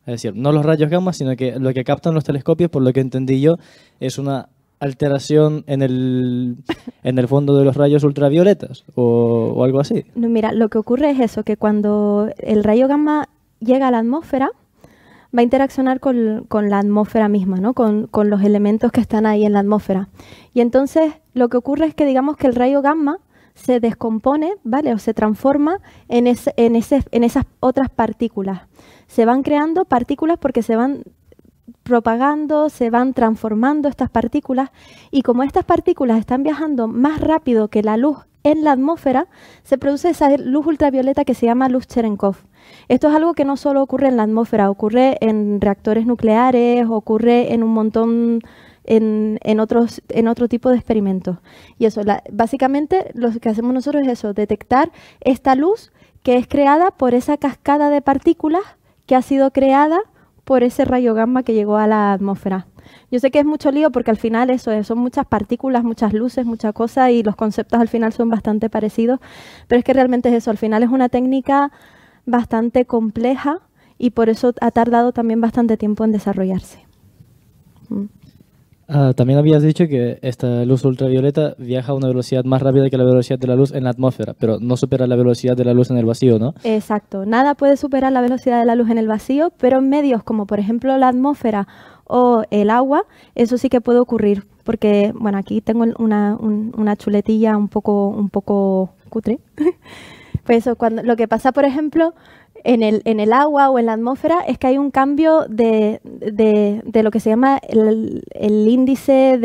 es decir, no los rayos gamma, sino que lo que captan los telescopios, por lo que entendí yo, es una alteración en el, en el fondo de los rayos ultravioletas o, algo así. No, mira, lo que ocurre es eso, que cuando el rayo gamma llega a la atmósfera, va a interaccionar con, la atmósfera misma, ¿no? Con, con, los elementos que están ahí en la atmósfera. Y entonces lo que ocurre es que digamos que el rayo gamma se descompone, ¿vale? O se transforma en, en esas otras partículas. Se van creando partículas porque se van propagando, se van transformando estas partículas y como estas partículas están viajando más rápido que la luz en la atmósfera, se produce esa luz ultravioleta que se llama luz Cherenkov. Esto es algo que no solo ocurre en la atmósfera, ocurre en reactores nucleares, ocurre en un montón en, otros, en otro tipo de experimentos. Y eso, básicamente lo que hacemos nosotros es eso, detectar esta luz que es creada por esa cascada de partículas que ha sido creada por ese rayo gamma que llegó a la atmósfera. Yo sé que es mucho lío porque al final eso son muchas partículas, muchas luces, muchas cosas y los conceptos al final son bastante parecidos, pero es que realmente es eso, al final es una técnica bastante compleja y por eso ha tardado también bastante tiempo en desarrollarse. Mm. Ah, también habías dicho que esta luz ultravioleta viaja a una velocidad más rápida que la velocidad de la luz en la atmósfera, pero no supera la velocidad de la luz en el vacío, ¿no? Exacto, nada puede superar la velocidad de la luz en el vacío, pero en medios como por ejemplo la atmósfera o el agua, eso sí que puede ocurrir, porque bueno, aquí tengo una, chuletilla un poco, un poco cutre. pues eso, lo que pasa por ejemplo en el, agua o en la atmósfera es que hay un cambio de, lo que se llama el, índice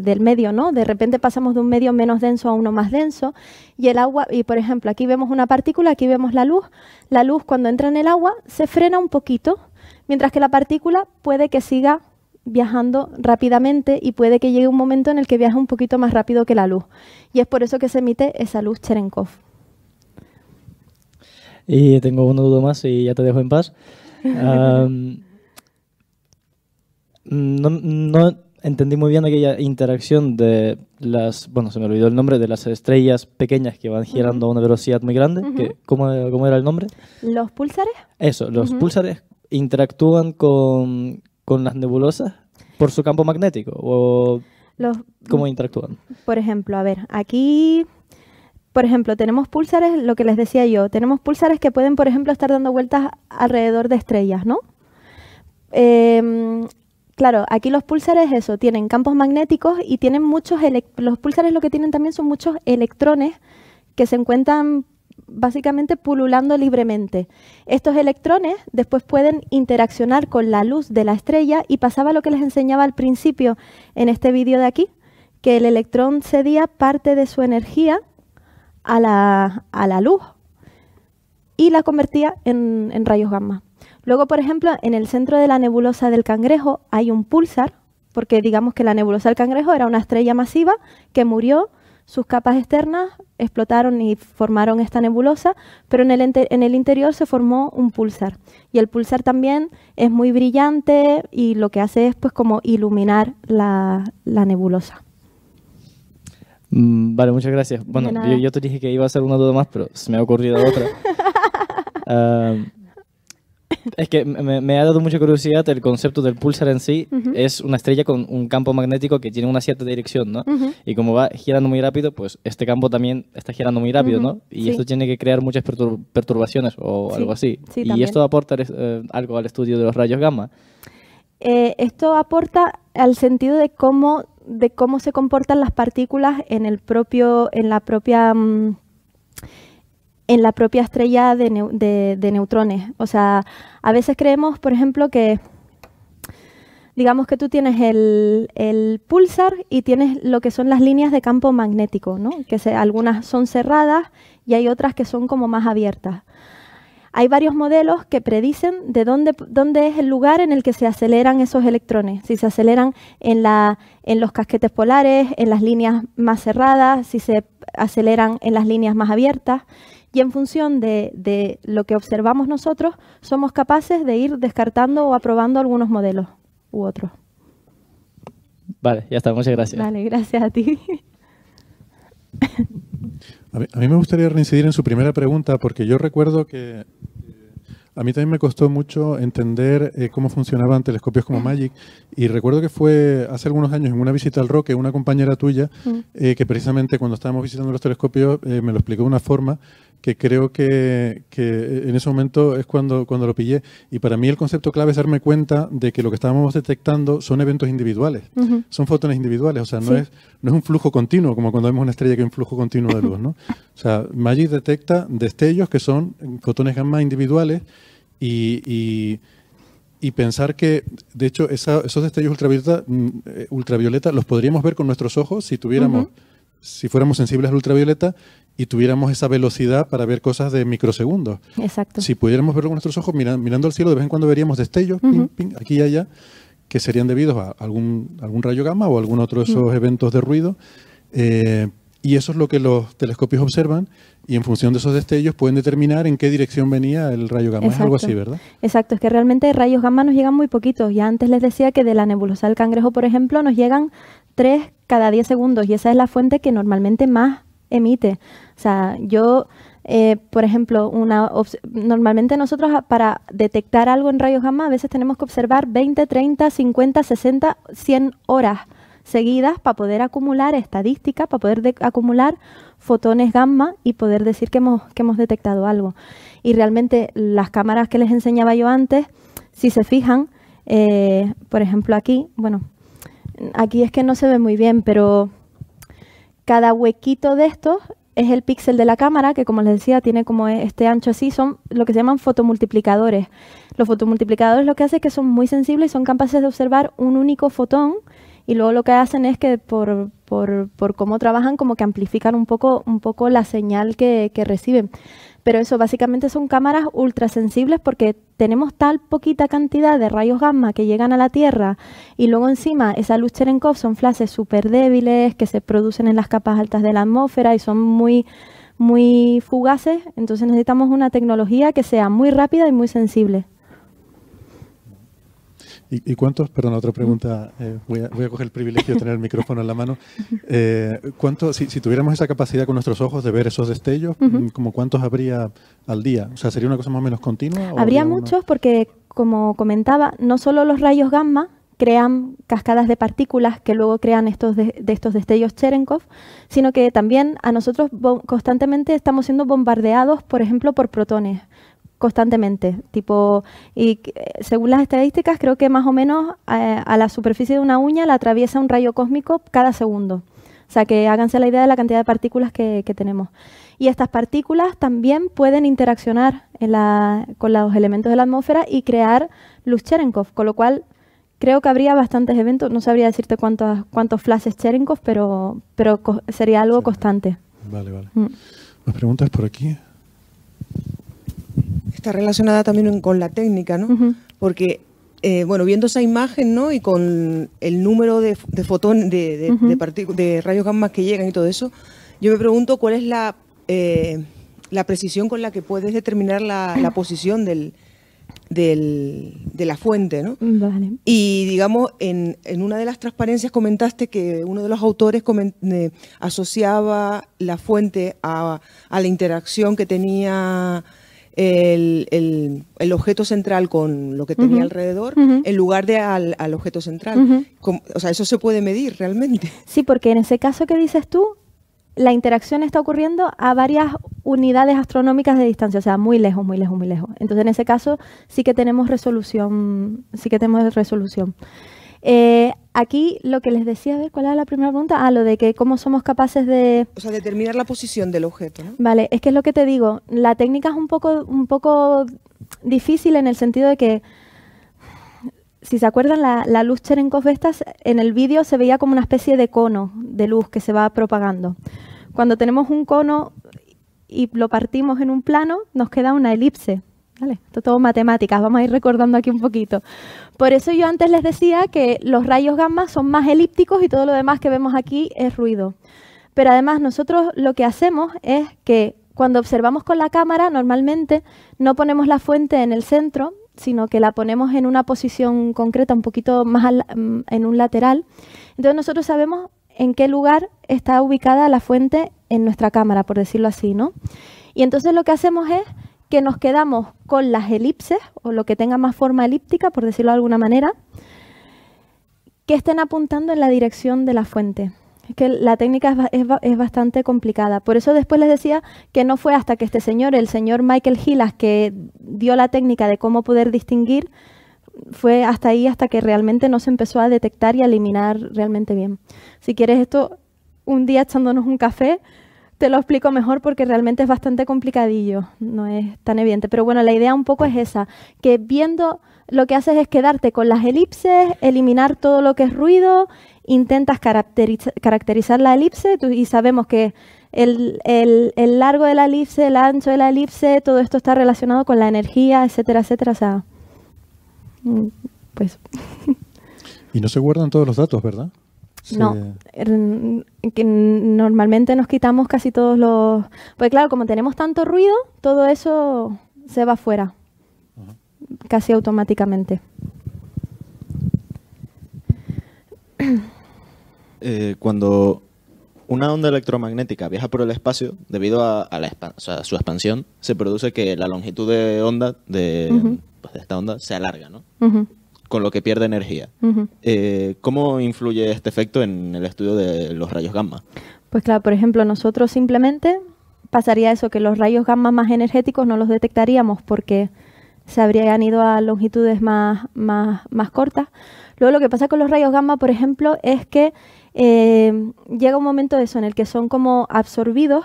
del medio, ¿no? De repente pasamos de un medio menos denso a uno más denso y el agua, y por ejemplo, aquí vemos una partícula, aquí vemos la luz, la luz cuando entra en el agua se frena un poquito, mientras que la partícula puede que siga viajando rápidamente y puede que llegue un momento en el que viaje un poquito más rápido que la luz. Y es por eso que se emite esa luz Cherenkov. Y tengo uno dudo más y ya te dejo en paz. no, entendí muy bien aquella interacción de las, bueno, se me olvidó el nombre, de las estrellas pequeñas que van girando a una velocidad muy grande. ¿cómo, era el nombre? Los pulsares. Eso, los púlsares pulsares interactúan con, las nebulosas por su campo magnético o los, cómo interactúan. Por ejemplo, a ver, aquí por ejemplo, tenemos pulsares, lo que les decía yo, tenemos pulsares que pueden, por ejemplo, estar dando vueltas alrededor de estrellas, ¿no? Em, claro, aquí los pulsares, eso, tienen campos magnéticos y tienen muchos, los pulsares lo que tienen también son muchos electrones que se encuentran básicamente pululando libremente. Estos electrones después pueden interaccionar con la luz de la estrella y pasaba lo que les enseñaba al principio en este vídeo de aquí, que el electrón cedía parte de su energía a la, luz y la convertía en, rayos gamma. Luego, por ejemplo, en el centro de la nebulosa del cangrejo hay un pulsar, porque digamos que la nebulosa del cangrejo era una estrella masiva que murió, sus capas externas explotaron y formaron esta nebulosa, pero en el, en el interior se formó un pulsar. Y el pulsar también es muy brillante y lo que hace es pues como iluminar la nebulosa. Mm, vale, muchas gracias. Bueno, yo, te dije que iba a hacer una duda más, pero se me ha ocurrido otra. Ah, es que me, ha dado mucha curiosidad el concepto del pulsar en sí. Es una estrella con un campo magnético que tiene una cierta dirección, ¿no? Y como va girando muy rápido, pues este campo también está girando muy rápido, ¿no? Y esto tiene que crear muchas perturbaciones o algo así. y esto aporta eh, algo al estudio de los rayos gamma. Eh, esto aporta al sentido de cómo de cómo se comportan las partículas en, el propio, en la propia mm, en la propia estrella de, de, neutrones. O sea, a veces creemos, por ejemplo, que digamos que tú tienes el, el pulsar y tienes lo que son las líneas de campo magnético, ¿no? que algunas son cerradas y hay otras que son como más abiertas. Hay varios modelos que predicen de dónde, dónde es el lugar en el que se aceleran esos electrones, si se aceleran en, los casquetes polares, en las líneas más cerradas, si se aceleran en las líneas más abiertas. Y en función de, de lo que observamos nosotros, somos capaces de ir descartando o aprobando algunos modelos u otros. Vale, ya está, muchas gracias. Vale, gracias a ti. A mí, me gustaría reincidir en su primera pregunta, porque yo recuerdo que a mí también me costó mucho entender eh, cómo funcionaban telescopios como Magic. Y recuerdo que fue hace algunos años en una visita al Roque, una compañera tuya, eh, que precisamente cuando estábamos visitando los telescopios eh, me lo explicó de una forma que creo que, en ese momento es cuando, cuando lo pillé. Y para mí el concepto clave es darme cuenta de que lo que estábamos detectando son eventos individuales, son fotones individuales, o sea, no, es, no es un flujo continuo, como cuando vemos una estrella que es un flujo continuo de luz. ¿no? O sea, Magic detecta destellos que son fotones gamma individuales y, pensar que, de hecho, esos destellos ultravioleta, mm, eh, ultravioleta los podríamos ver con nuestros ojos si tuviéramos, si fuéramos sensibles al ultravioleta y tuviéramos esa velocidad para ver cosas de microsegundos. Exacto. Si pudiéramos verlo con nuestros ojos, mirando, al cielo, de vez en cuando veríamos destellos, ping, ping, aquí y allá, que serían debidos a algún, rayo gamma o algún otro de esos eventos de ruido. Eh, y eso es lo que los telescopios observan y en función de esos destellos pueden determinar en qué dirección venía el rayo gamma. Es algo así, ¿verdad? Exacto, es que realmente rayos gamma nos llegan muy poquitos. Ya antes les decía que de la nebulosa del cangrejo, por ejemplo, nos llegan tres cada 10 segundos y esa es la fuente que normalmente más emite. O sea, yo, eh, por ejemplo, una normalmente nosotros ah, para detectar algo en rayos gamma a veces tenemos que observar 20, 30, 50, 60, 100 horas seguidas para poder acumular estadística, para poder acumular fotones gamma y poder decir que hemos, detectado algo. Y realmente las cámaras que les enseñaba yo antes, si se fijan, eh, por ejemplo aquí, bueno, aquí es que no se ve muy bien, pero cada huequito de estos es el píxel de la cámara, que como les decía, tiene como e, este ancho así, son lo que se llaman fotomultiplicadores. Los fotomultiplicadores lo que hace es que son muy sensibles y son capaces de observar un único fotón y luego lo que hacen es que por, por, por cómo trabajan como que amplifican un poco, un poco la señal que, reciben. Pero eso básicamente son cámaras ultrasensibles porque tenemos tal poquita cantidad de rayos gamma que llegan a la Tierra y luego encima esa luz Cherenkov son flashes súper débiles que se producen en las capas altas de la atmósfera y son muy muy fugaces, entonces necesitamos una tecnología que sea muy rápida y muy sensible. ¿Y, cuántos, perdón, otra pregunta, eh, voy, a, coger el privilegio de tener el micrófono en la mano. Eh, ¿cuánto, si, tuviéramos esa capacidad con nuestros ojos de ver esos destellos, mm, como cuántos habría al día? O sea, ¿sería una cosa más o menos continua? habría muchos porque, como comentaba, no solo los rayos gamma crean cascadas de partículas que luego crean estos de estos destellos Cherenkov, sino que también a nosotros constantemente estamos siendo bombardeados, por ejemplo, por protones constantemente. Tipo, y eh, según las estadísticas, creo que más o menos eh, a, la superficie de una uña la atraviesa un rayo cósmico cada segundo. O sea, que háganse la idea de la cantidad de partículas que, tenemos. Y estas partículas también pueden interaccionar en con los elementos de la atmósfera y crear luz Cherenkov, con lo cual creo que habría bastantes eventos. No sabría decirte cuántos, flashes Cherenkov, pero, pero sería algo constante. Vale, vale. Mm. preguntas por aquí? está relacionada también con la técnica, ¿no? Porque, eh, bueno, viendo esa imagen, ¿no? Y con el número de, fotones, de, de, de, rayos gamma que llegan y todo eso, yo me pregunto cuál es la, eh, la precisión con la que puedes determinar la, posición de la fuente, ¿no? Y digamos, en, una de las transparencias comentaste que uno de los autores eh, asociaba la fuente a, la interacción que tenía el, objeto central con lo que tenía alrededor en lugar de al, al objeto central. o sea, eso se puede medir realmente. Sí, porque en ese caso que dices tú, la interacción está ocurriendo a varias unidades astronómicas de distancia, o sea, muy lejos, muy lejos, muy lejos. Entonces, en ese caso sí que tenemos resolución, sí que tenemos resolución. Eh, aquí lo que les decía, a ver, ¿cuál era la primera pregunta? Ah, lo de que cómo somos capaces de... O sea, determinar la posición del objeto. Vale, es que es lo que te digo. La técnica es un poco, un poco difícil en el sentido de que, si se acuerdan, la, luz cherenkov estas, en el vídeo se veía como una especie de cono de luz que se va propagando. Cuando tenemos un cono y lo partimos en un plano, nos queda una elipse. Esto esto todo matemáticas, vamos a ir recordando aquí un poquito. Por eso yo antes les decía que los rayos gamma son más elípticos y todo lo demás que vemos aquí es ruido. Pero además nosotros lo que hacemos es que cuando observamos con la cámara, normalmente no ponemos la fuente en el centro, sino que la ponemos en una posición concreta, un poquito más mm, en un lateral. Entonces nosotros sabemos en qué lugar está ubicada la fuente en nuestra cámara, por decirlo así, ¿no? Y entonces lo que hacemos es que nos quedamos con las elipses o lo que tenga más forma elíptica, por decirlo de alguna manera, que estén apuntando en la dirección de la fuente. Es que la técnica es, bastante complicada. Por eso después les decía que no fue hasta que este señor, el señor Michael Gilas, que dio la técnica de cómo poder distinguir, fue hasta ahí, hasta que realmente no se empezó a detectar y a eliminar realmente bien. Si quieres esto, un día echándonos un café, te lo explico mejor porque realmente es bastante complicadillo, no es tan evidente. Pero bueno, la idea un poco es esa, que viendo lo que haces es quedarte con las elipses, eliminar todo lo que es ruido, intentas caracterizar la elipse y sabemos que el, largo de la elipse, el ancho de la elipse, todo esto está relacionado con la energía, etcétera, etcétera. Mm, pues... y no se guardan todos los datos, ¿verdad? No, er, que normalmente nos quitamos casi todos los... Pues claro, como tenemos tanto ruido, todo eso se va fuera, casi automáticamente. Eh, cuando una onda electromagnética viaja por el espacio, debido a, la, su expansión, se produce que la longitud de onda de, pues, esta onda se alarga, ¿no? con lo que pierde energía. Eh, ¿Cómo influye este efecto en el estudio de los rayos gamma? Pues claro, por ejemplo, nosotros simplemente pasaría eso, que los rayos gamma más energéticos no los detectaríamos porque se habrían ido a longitudes más, más, más cortas. Luego lo que pasa con los rayos gamma, por ejemplo, es que eh, llega un momento de eso en el que son como absorbidos.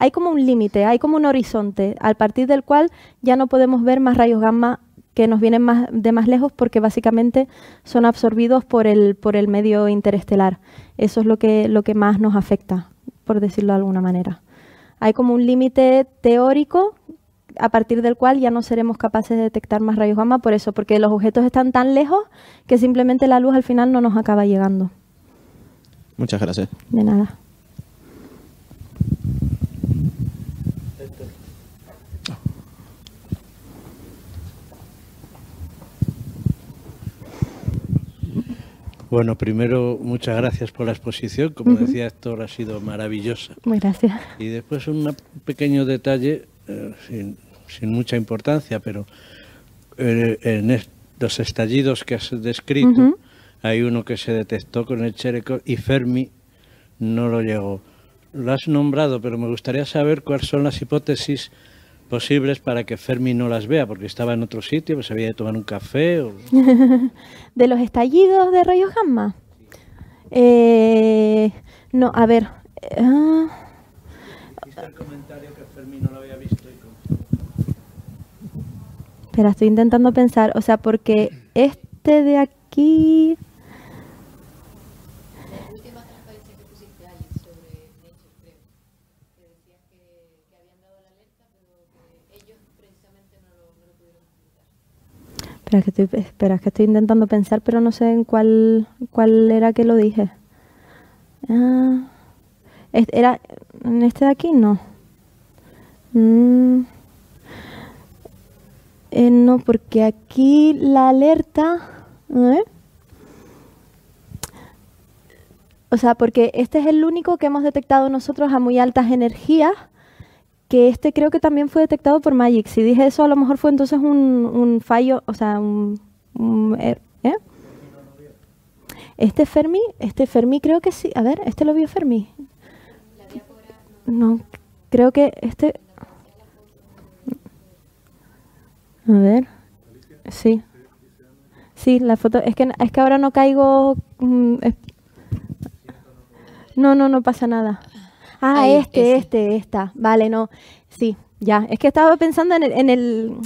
Hay como un límite, hay como un horizonte, al partir del cual ya no podemos ver más rayos gamma que nos vienen más, de más lejos porque básicamente son absorbidos por el, por el medio interestelar. Eso es lo que, lo que más nos afecta, por decirlo de alguna manera. Hay como un límite teórico a partir del cual ya no seremos capaces de detectar más rayos gamma, por eso, porque los objetos están tan lejos que simplemente la luz al final no nos acaba llegando. Muchas gracias. De nada. Bueno, primero, muchas gracias por la exposición. Como decía Héctor, ha sido maravillosa. Muy gracias. Y después un pequeño detalle, eh, sin, mucha importancia, pero eh, en los estallidos que has descrito, hay uno que se detectó con el Chereco y Fermi no lo llegó. Lo has nombrado, pero me gustaría saber cuáles son las hipótesis posibles para que Fermi no las vea, porque estaba en otro sitio, pues había de tomar un café. O... ¿De los estallidos de rayos gamma? Eh, no, a ver. pero eh, ah. no Espera, estoy intentando pensar, o sea, porque este de aquí... Espera, que estoy, que estoy intentando pensar, pero no sé en cuál, era que lo dije. Ah, era en este de aquí, no. Mm. Eh, no, porque aquí la alerta... O sea, porque este es el único que hemos detectado nosotros a muy altas energías que este creo que también fue detectado por Magic. Si dije eso, a lo mejor fue entonces un, fallo, o sea, un... Er, ¿eh? Este Fermi, este Fermi creo que sí. A ver, este lo vio Fermi. No, creo que este... A ver. Sí. Sí, la foto. Es que, es que ahora no caigo... Mm, no, no, no pasa nada. Ah, este, este, esta. Vale, no. Sí, ya. Es que estaba pensando en el...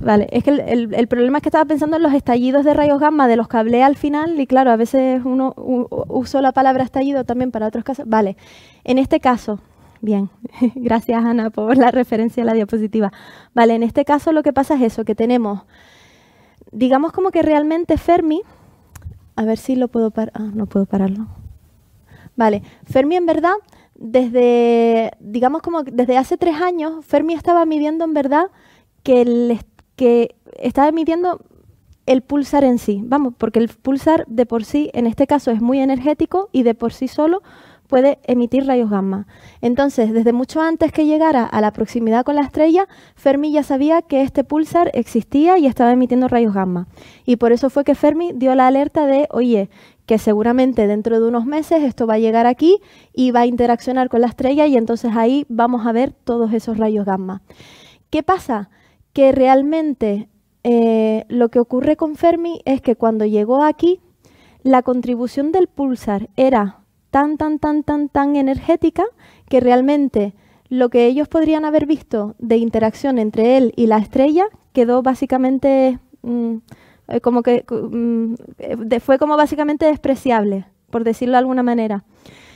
Vale, es que el, problema es que estaba pensando en los estallidos de rayos gamma de los que hablé al final y claro, a veces uno usa uso la palabra estallido también para otros casos. Vale, en este caso, bien, gracias Ana por la referencia a la diapositiva. Vale, en este caso lo que pasa es eso, que tenemos, digamos como que realmente Fermi, a ver si lo puedo parar, ah, no puedo pararlo. Vale, Fermi en verdad desde, digamos como desde hace tres años, Fermi estaba midiendo en verdad que, que estaba midiendo el pulsar en sí. Vamos, porque el pulsar de por sí, en este caso, es muy energético y de por sí solo puede emitir rayos gamma. Entonces, desde mucho antes que llegara a la proximidad con la estrella, Fermi ya sabía que este pulsar existía y estaba emitiendo rayos gamma. Y por eso fue que Fermi dio la alerta de, oye, que seguramente dentro de unos meses esto va a llegar aquí y va a interaccionar con la estrella y entonces ahí vamos a ver todos esos rayos gamma. ¿Qué pasa? Que realmente eh, lo que ocurre con Fermi es que cuando llegó aquí, la contribución del pulsar era tan, tan, tan, tan, tan energética que realmente lo que ellos podrían haber visto de interacción entre él y la estrella quedó básicamente... Mm, eh, como que mm, fue como básicamente despreciable, por decirlo de alguna manera.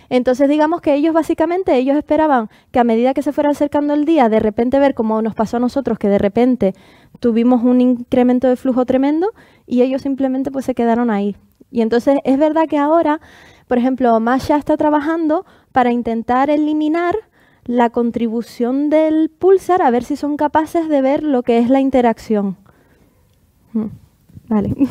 Entonces digamos que ellos básicamente, ellos esperaban que a medida que se fuera acercando el día, de repente ver como nos pasó a nosotros, que de repente tuvimos un incremento de flujo tremendo y ellos simplemente pues se quedaron ahí. Y entonces es verdad que ahora, por ejemplo, Masha está trabajando para intentar eliminar la contribución del pulsar, a ver si son capaces de ver lo que es la interacción. Mm. Vale.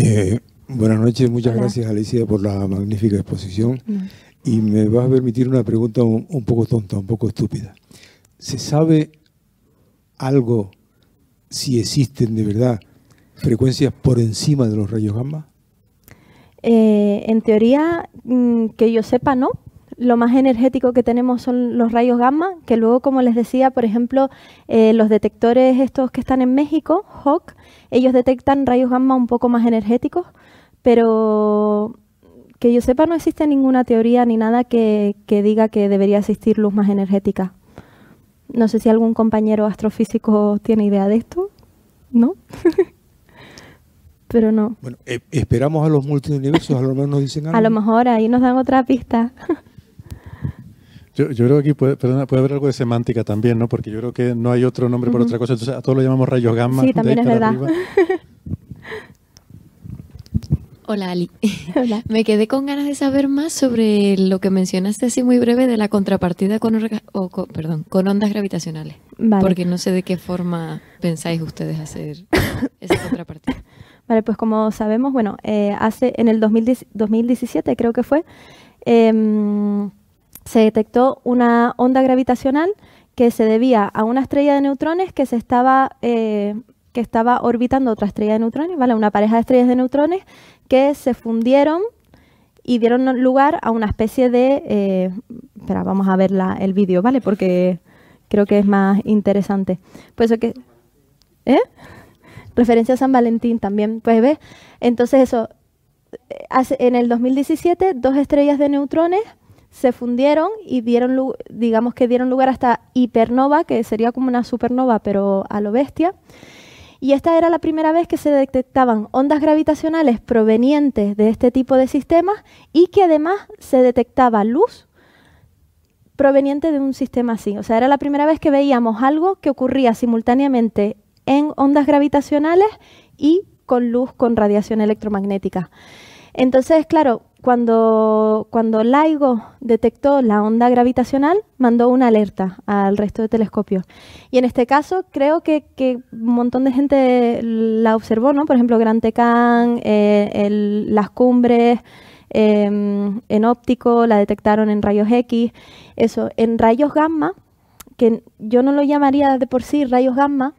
Eh, buenas noches, muchas gracias Alicia por la magnífica exposición. Mm. Y me vas a permitir una pregunta un, poco tonta, un poco estúpida. ¿Se sabe algo si existen de verdad frecuencias por encima de los rayos gamma? Eh, en teoría, mm, que yo sepa, no, lo más energético que tenemos son los rayos gamma, que luego, como les decía, por ejemplo, eh, los detectores estos que están en México, Hawk, ellos detectan rayos gamma un poco más energéticos, pero que yo sepa no existe ninguna teoría ni nada que, diga que debería existir luz más energética. No sé si algún compañero astrofísico tiene idea de esto, ¿no? pero no. Bueno, eh, esperamos a los multiversos, a lo mejor nos dicen algo. A lo mejor ahí nos dan otra pista. Yo, yo, creo que aquí puede, puede haber algo de semántica también, ¿no? Porque yo creo que no hay otro nombre para otra cosa, entonces a todos lo llamamos rayos gamma. Sí, también es verdad. Hola Ali. Hola. Me quedé con ganas de saber más sobre lo que mencionaste así muy breve de la contrapartida con, ondas gravitacionales. Porque no sé de qué forma pensáis ustedes hacer esa contrapartida. Vale, pues como sabemos, bueno, eh, hace en el 2017 creo que fue, em, se detectó una onda gravitacional que se debía a una estrella de neutrones que se estaba, eh, que estaba orbitando otra estrella de neutrones, ¿vale? una pareja de estrellas de neutrones que se fundieron y dieron lugar a una especie de... Eh, espera, vamos a ver la, el vídeo, ¿vale? Porque creo que es más interesante. Pues ¿eh? Referencia a San Valentín también, pues ves. Entonces eso, en el 2017 dos estrellas de neutrones se fundieron y dieron, digamos que dieron lugar a esta hipernova, que sería como una supernova, pero a lo bestia. Y esta era la primera vez que se detectaban ondas gravitacionales provenientes de este tipo de sistemas y que además se detectaba luz proveniente de un sistema así. O sea, era la primera vez que veíamos algo que ocurría simultáneamente en ondas gravitacionales y con luz, con radiación electromagnética. Entonces, claro, cuando, cuando LIGO detectó la onda gravitacional, mandó una alerta al resto de telescopios. Y en este caso, creo que, un montón de gente la observó, ¿no? Por ejemplo, Gran Tecán, eh, las cumbres, em, en óptico, la detectaron en rayos X. Eso, en rayos gamma, que yo no lo llamaría de por sí rayos gamma,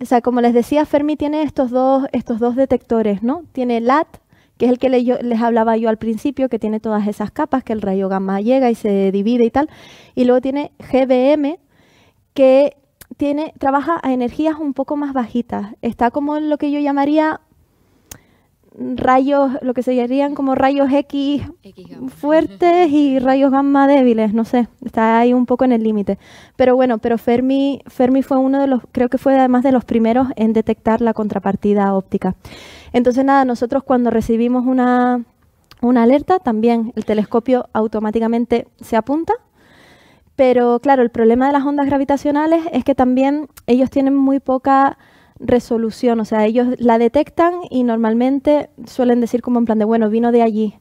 o sea, como les decía, Fermi tiene estos dos, estos dos detectores, ¿no? Tiene LAT, que es el que les hablaba yo al principio, que tiene todas esas capas, que el rayo gamma llega y se divide y tal. Y luego tiene GBM, que tiene, trabaja a energías un poco más bajitas. Está como en lo que yo llamaría rayos, lo que se serían como rayos X, fuertes y rayos gamma débiles, no sé, está ahí un poco en el límite. Pero bueno, pero Fermi, Fermi fue uno de los, creo que fue además de los primeros en detectar la contrapartida óptica. Entonces nada, nosotros cuando recibimos una, una alerta, también el telescopio automáticamente se apunta pero claro, el problema de las ondas gravitacionales es que también ellos tienen muy poca resolución, o sea, ellos la detectan y normalmente suelen decir como en plan de, bueno, vino de allí.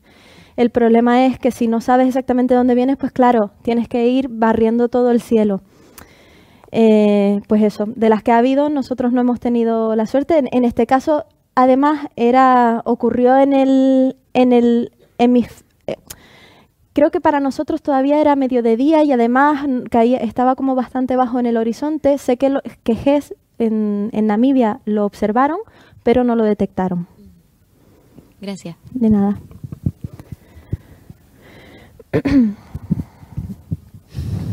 El problema es que si no sabes exactamente dónde vienes, pues claro, tienes que ir barriendo todo el cielo. Eh, pues eso, de las que ha habido, nosotros no hemos tenido la suerte. En, este caso, además, era, ocurrió en el, en el, en eh, creo que para nosotros todavía era medio de día y además estaba como bastante bajo en el horizonte. Sé que, que GES en, Namibia lo observaron, pero no lo detectaron. Gracias. De nada.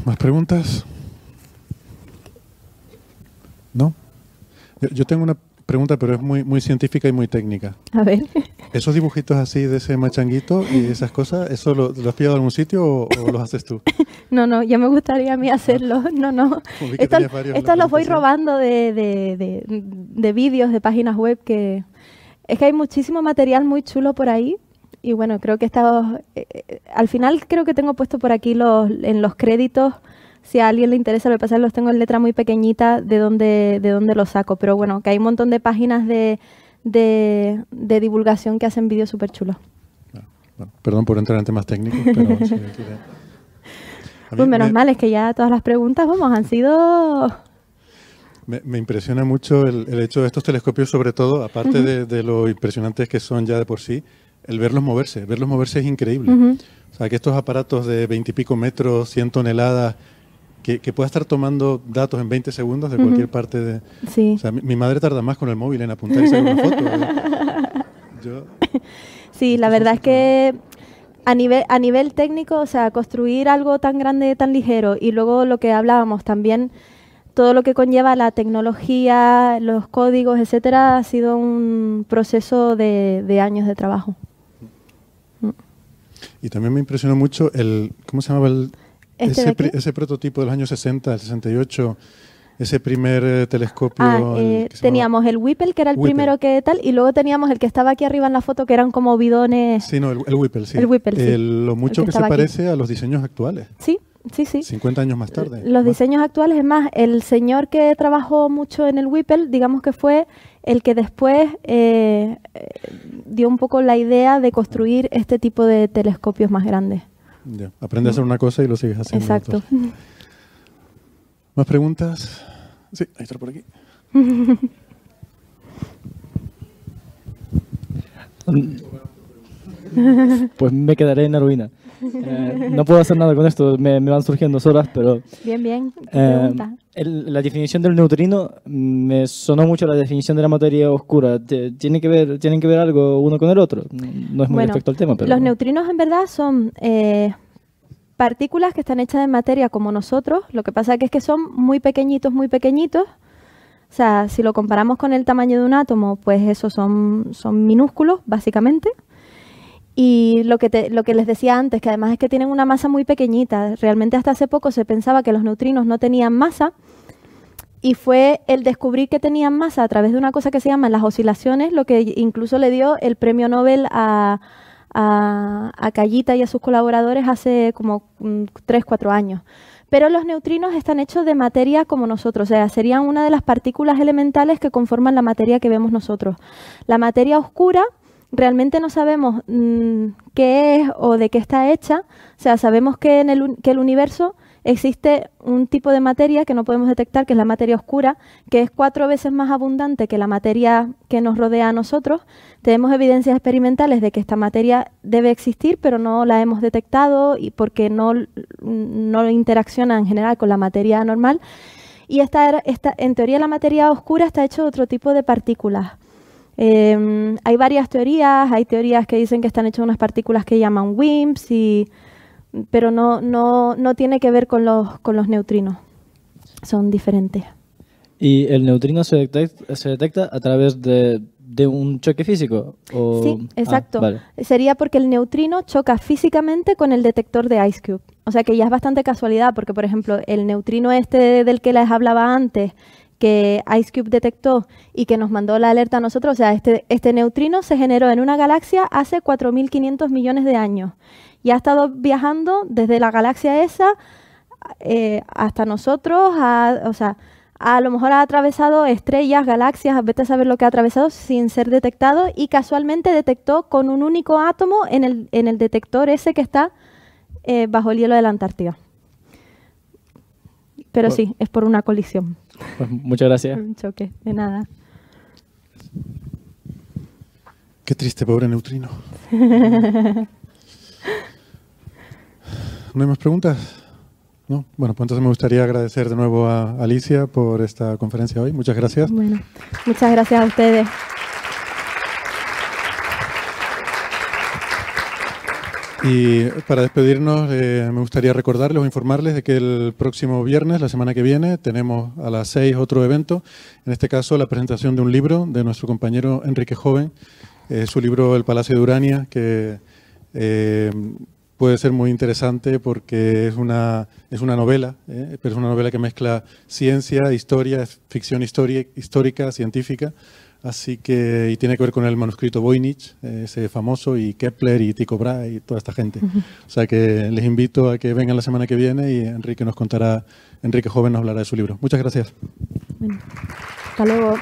¿Más preguntas? ¿No? Yo tengo una pregunta, pero es muy, muy científica y muy técnica. A ver. ¿Esos dibujitos así de ese machanguito y esas cosas, eso lo, lo has pillado algún sitio o, los haces tú? No, no, ya me gustaría a mí hacerlo. Ah. No, no. Estos, los voy robando de, de, de, vídeos, de páginas web que... Es que hay muchísimo material muy chulo por ahí, y bueno, creo que estaba eh, eh, al final creo que tengo puesto por aquí los, en los créditos si a alguien le interesa, lo que pasa es que los tengo en letra muy pequeñita de dónde, de dónde los saco. Pero bueno, que hay un montón de páginas de, divulgación que hacen vídeos súper chulos. Ah, perdón por entrar en temas técnicos, pero... Pues menos mal, es que ya todas las preguntas, vamos, han sido... Me, impresiona mucho el, hecho de estos telescopios, sobre todo, aparte de, lo impresionantes que son ya de por sí, el verlos moverse. Verlos moverse es increíble. O sea, que estos aparatos de veintipico metros, 100 toneladas, que, pueda estar tomando datos en 20 segundos de cualquier parte de... mi, madre tarda más con el móvil en apuntarse una foto. sí, la verdad es que a nivel, a nivel técnico, o sea, construir algo tan grande, tan ligero, y luego lo que hablábamos también, todo lo que conlleva la tecnología, los códigos, etcétera, ha sido un proceso de, de años de trabajo. Y también me impresionó mucho el, ¿cómo se llamaba el este ese, prototipo de los años 60, el 68, ese primer eh, telescopio. Ah, eh, teníamos el Whipple, que era el primero que tal, y luego teníamos el que estaba aquí arriba en la foto, que eran como bidones. Sí, no, el, Whipple, sí. El Whipple, lo mucho que, se parece a los diseños actuales. Sí, Sí, sí. 50 años más tarde. Los diseños actuales, es más, el señor que trabajó mucho en el Whipple, digamos que fue el que después eh, dio un poco la idea de construir este tipo de telescopios más grandes. Aprende a hacer una cosa y lo sigues haciendo. Exacto. ¿Más preguntas? Sí, ahí está por aquí. pues me quedaré en la ruina. Eh, no puedo hacer nada con esto, me, van surgiendo solas, pero... Bien, bien. Eh, la definición del neutrino mm, me sonó mucho la definición de la materia oscura. Tiene que ver, tienen que ver algo uno con el otro. No es muy respecto al tema, pero... Los neutrinos en verdad son... Eh, partículas que están hechas de materia como nosotros, lo que pasa es que son muy pequeñitos, muy pequeñitos, o sea, si lo comparamos con el tamaño de un átomo, pues esos son, son minúsculos, básicamente. Y lo que, lo que les decía antes, que además es que tienen una masa muy pequeñita. Realmente hasta hace poco se pensaba que los neutrinos no tenían masa y fue el descubrir que tenían masa a través de una cosa que se llama las oscilaciones, lo que incluso le dio el premio Nobel a, a, a Callita y a sus colaboradores hace como mm, 3, 4 años. Pero los neutrinos están hechos de materia como nosotros, o sea, serían una de las partículas elementales que conforman la materia que vemos nosotros. La materia oscura realmente no sabemos mm, qué es o de qué está hecha. O sea, sabemos que en el, universo existe un tipo de materia que no podemos detectar, que es la materia oscura, que es cuatro veces más abundante que la materia que nos rodea a nosotros. Tenemos evidencias experimentales de que esta materia debe existir, pero no la hemos detectado y porque no, no interacciona en general con la materia normal. Y esta, en teoría la materia oscura está hecha de otro tipo de partículas. Em, hay varias teorías, hay teorías que dicen que están hechas unas partículas que llaman WIMPs, y, pero no, no, tiene que ver con los, con los neutrinos, son diferentes. ¿Y el neutrino se detecta, se detecta a través de, un choque físico? Sí, ah, exacto. Sería porque el neutrino choca físicamente con el detector de Ice Cube. O sea que ya es bastante casualidad, porque por ejemplo, el neutrino este del que les hablaba antes, que Ice detectó y que nos mandó la alerta a nosotros, o sea, este, este neutrino se generó en una galaxia hace 4.500 millones de años y ha estado viajando desde la galaxia esa eh, hasta nosotros, o sea, a lo mejor ha atravesado estrellas, galaxias, vete a saber lo que ha atravesado sin ser detectado y casualmente detectó con un único átomo en el, detector ese que está eh, bajo el hielo de la Antártida. Pero sí, es por una colisión. muchas gracias. Un choque, de nada. Qué triste, pobre neutrino. ¿No hay más preguntas? ¿No? Bueno, pues entonces me gustaría agradecer de nuevo a Alicia por esta conferencia hoy. Muchas gracias. Bueno, muchas gracias a ustedes. Y para despedirnos, eh, me gustaría recordarles o informarles de que el próximo viernes, la semana que viene, tenemos a las seis otro evento, en este caso la presentación de un libro de nuestro compañero Enrique Joven, eh, su libro El Palacio de Urania, que eh, puede ser muy interesante porque es una, es una novela, pero es una novela que mezcla ciencia, historia, ficción histórica, científica, Así que, y tiene que ver con el manuscrito Voynich, eh, ese famoso, y Kepler y Tycho Brahe y toda esta gente. O sea que les invito a que vengan la semana que viene y Enrique nos contará, Enrique Joven nos hablará de su libro. Muchas gracias. hasta luego.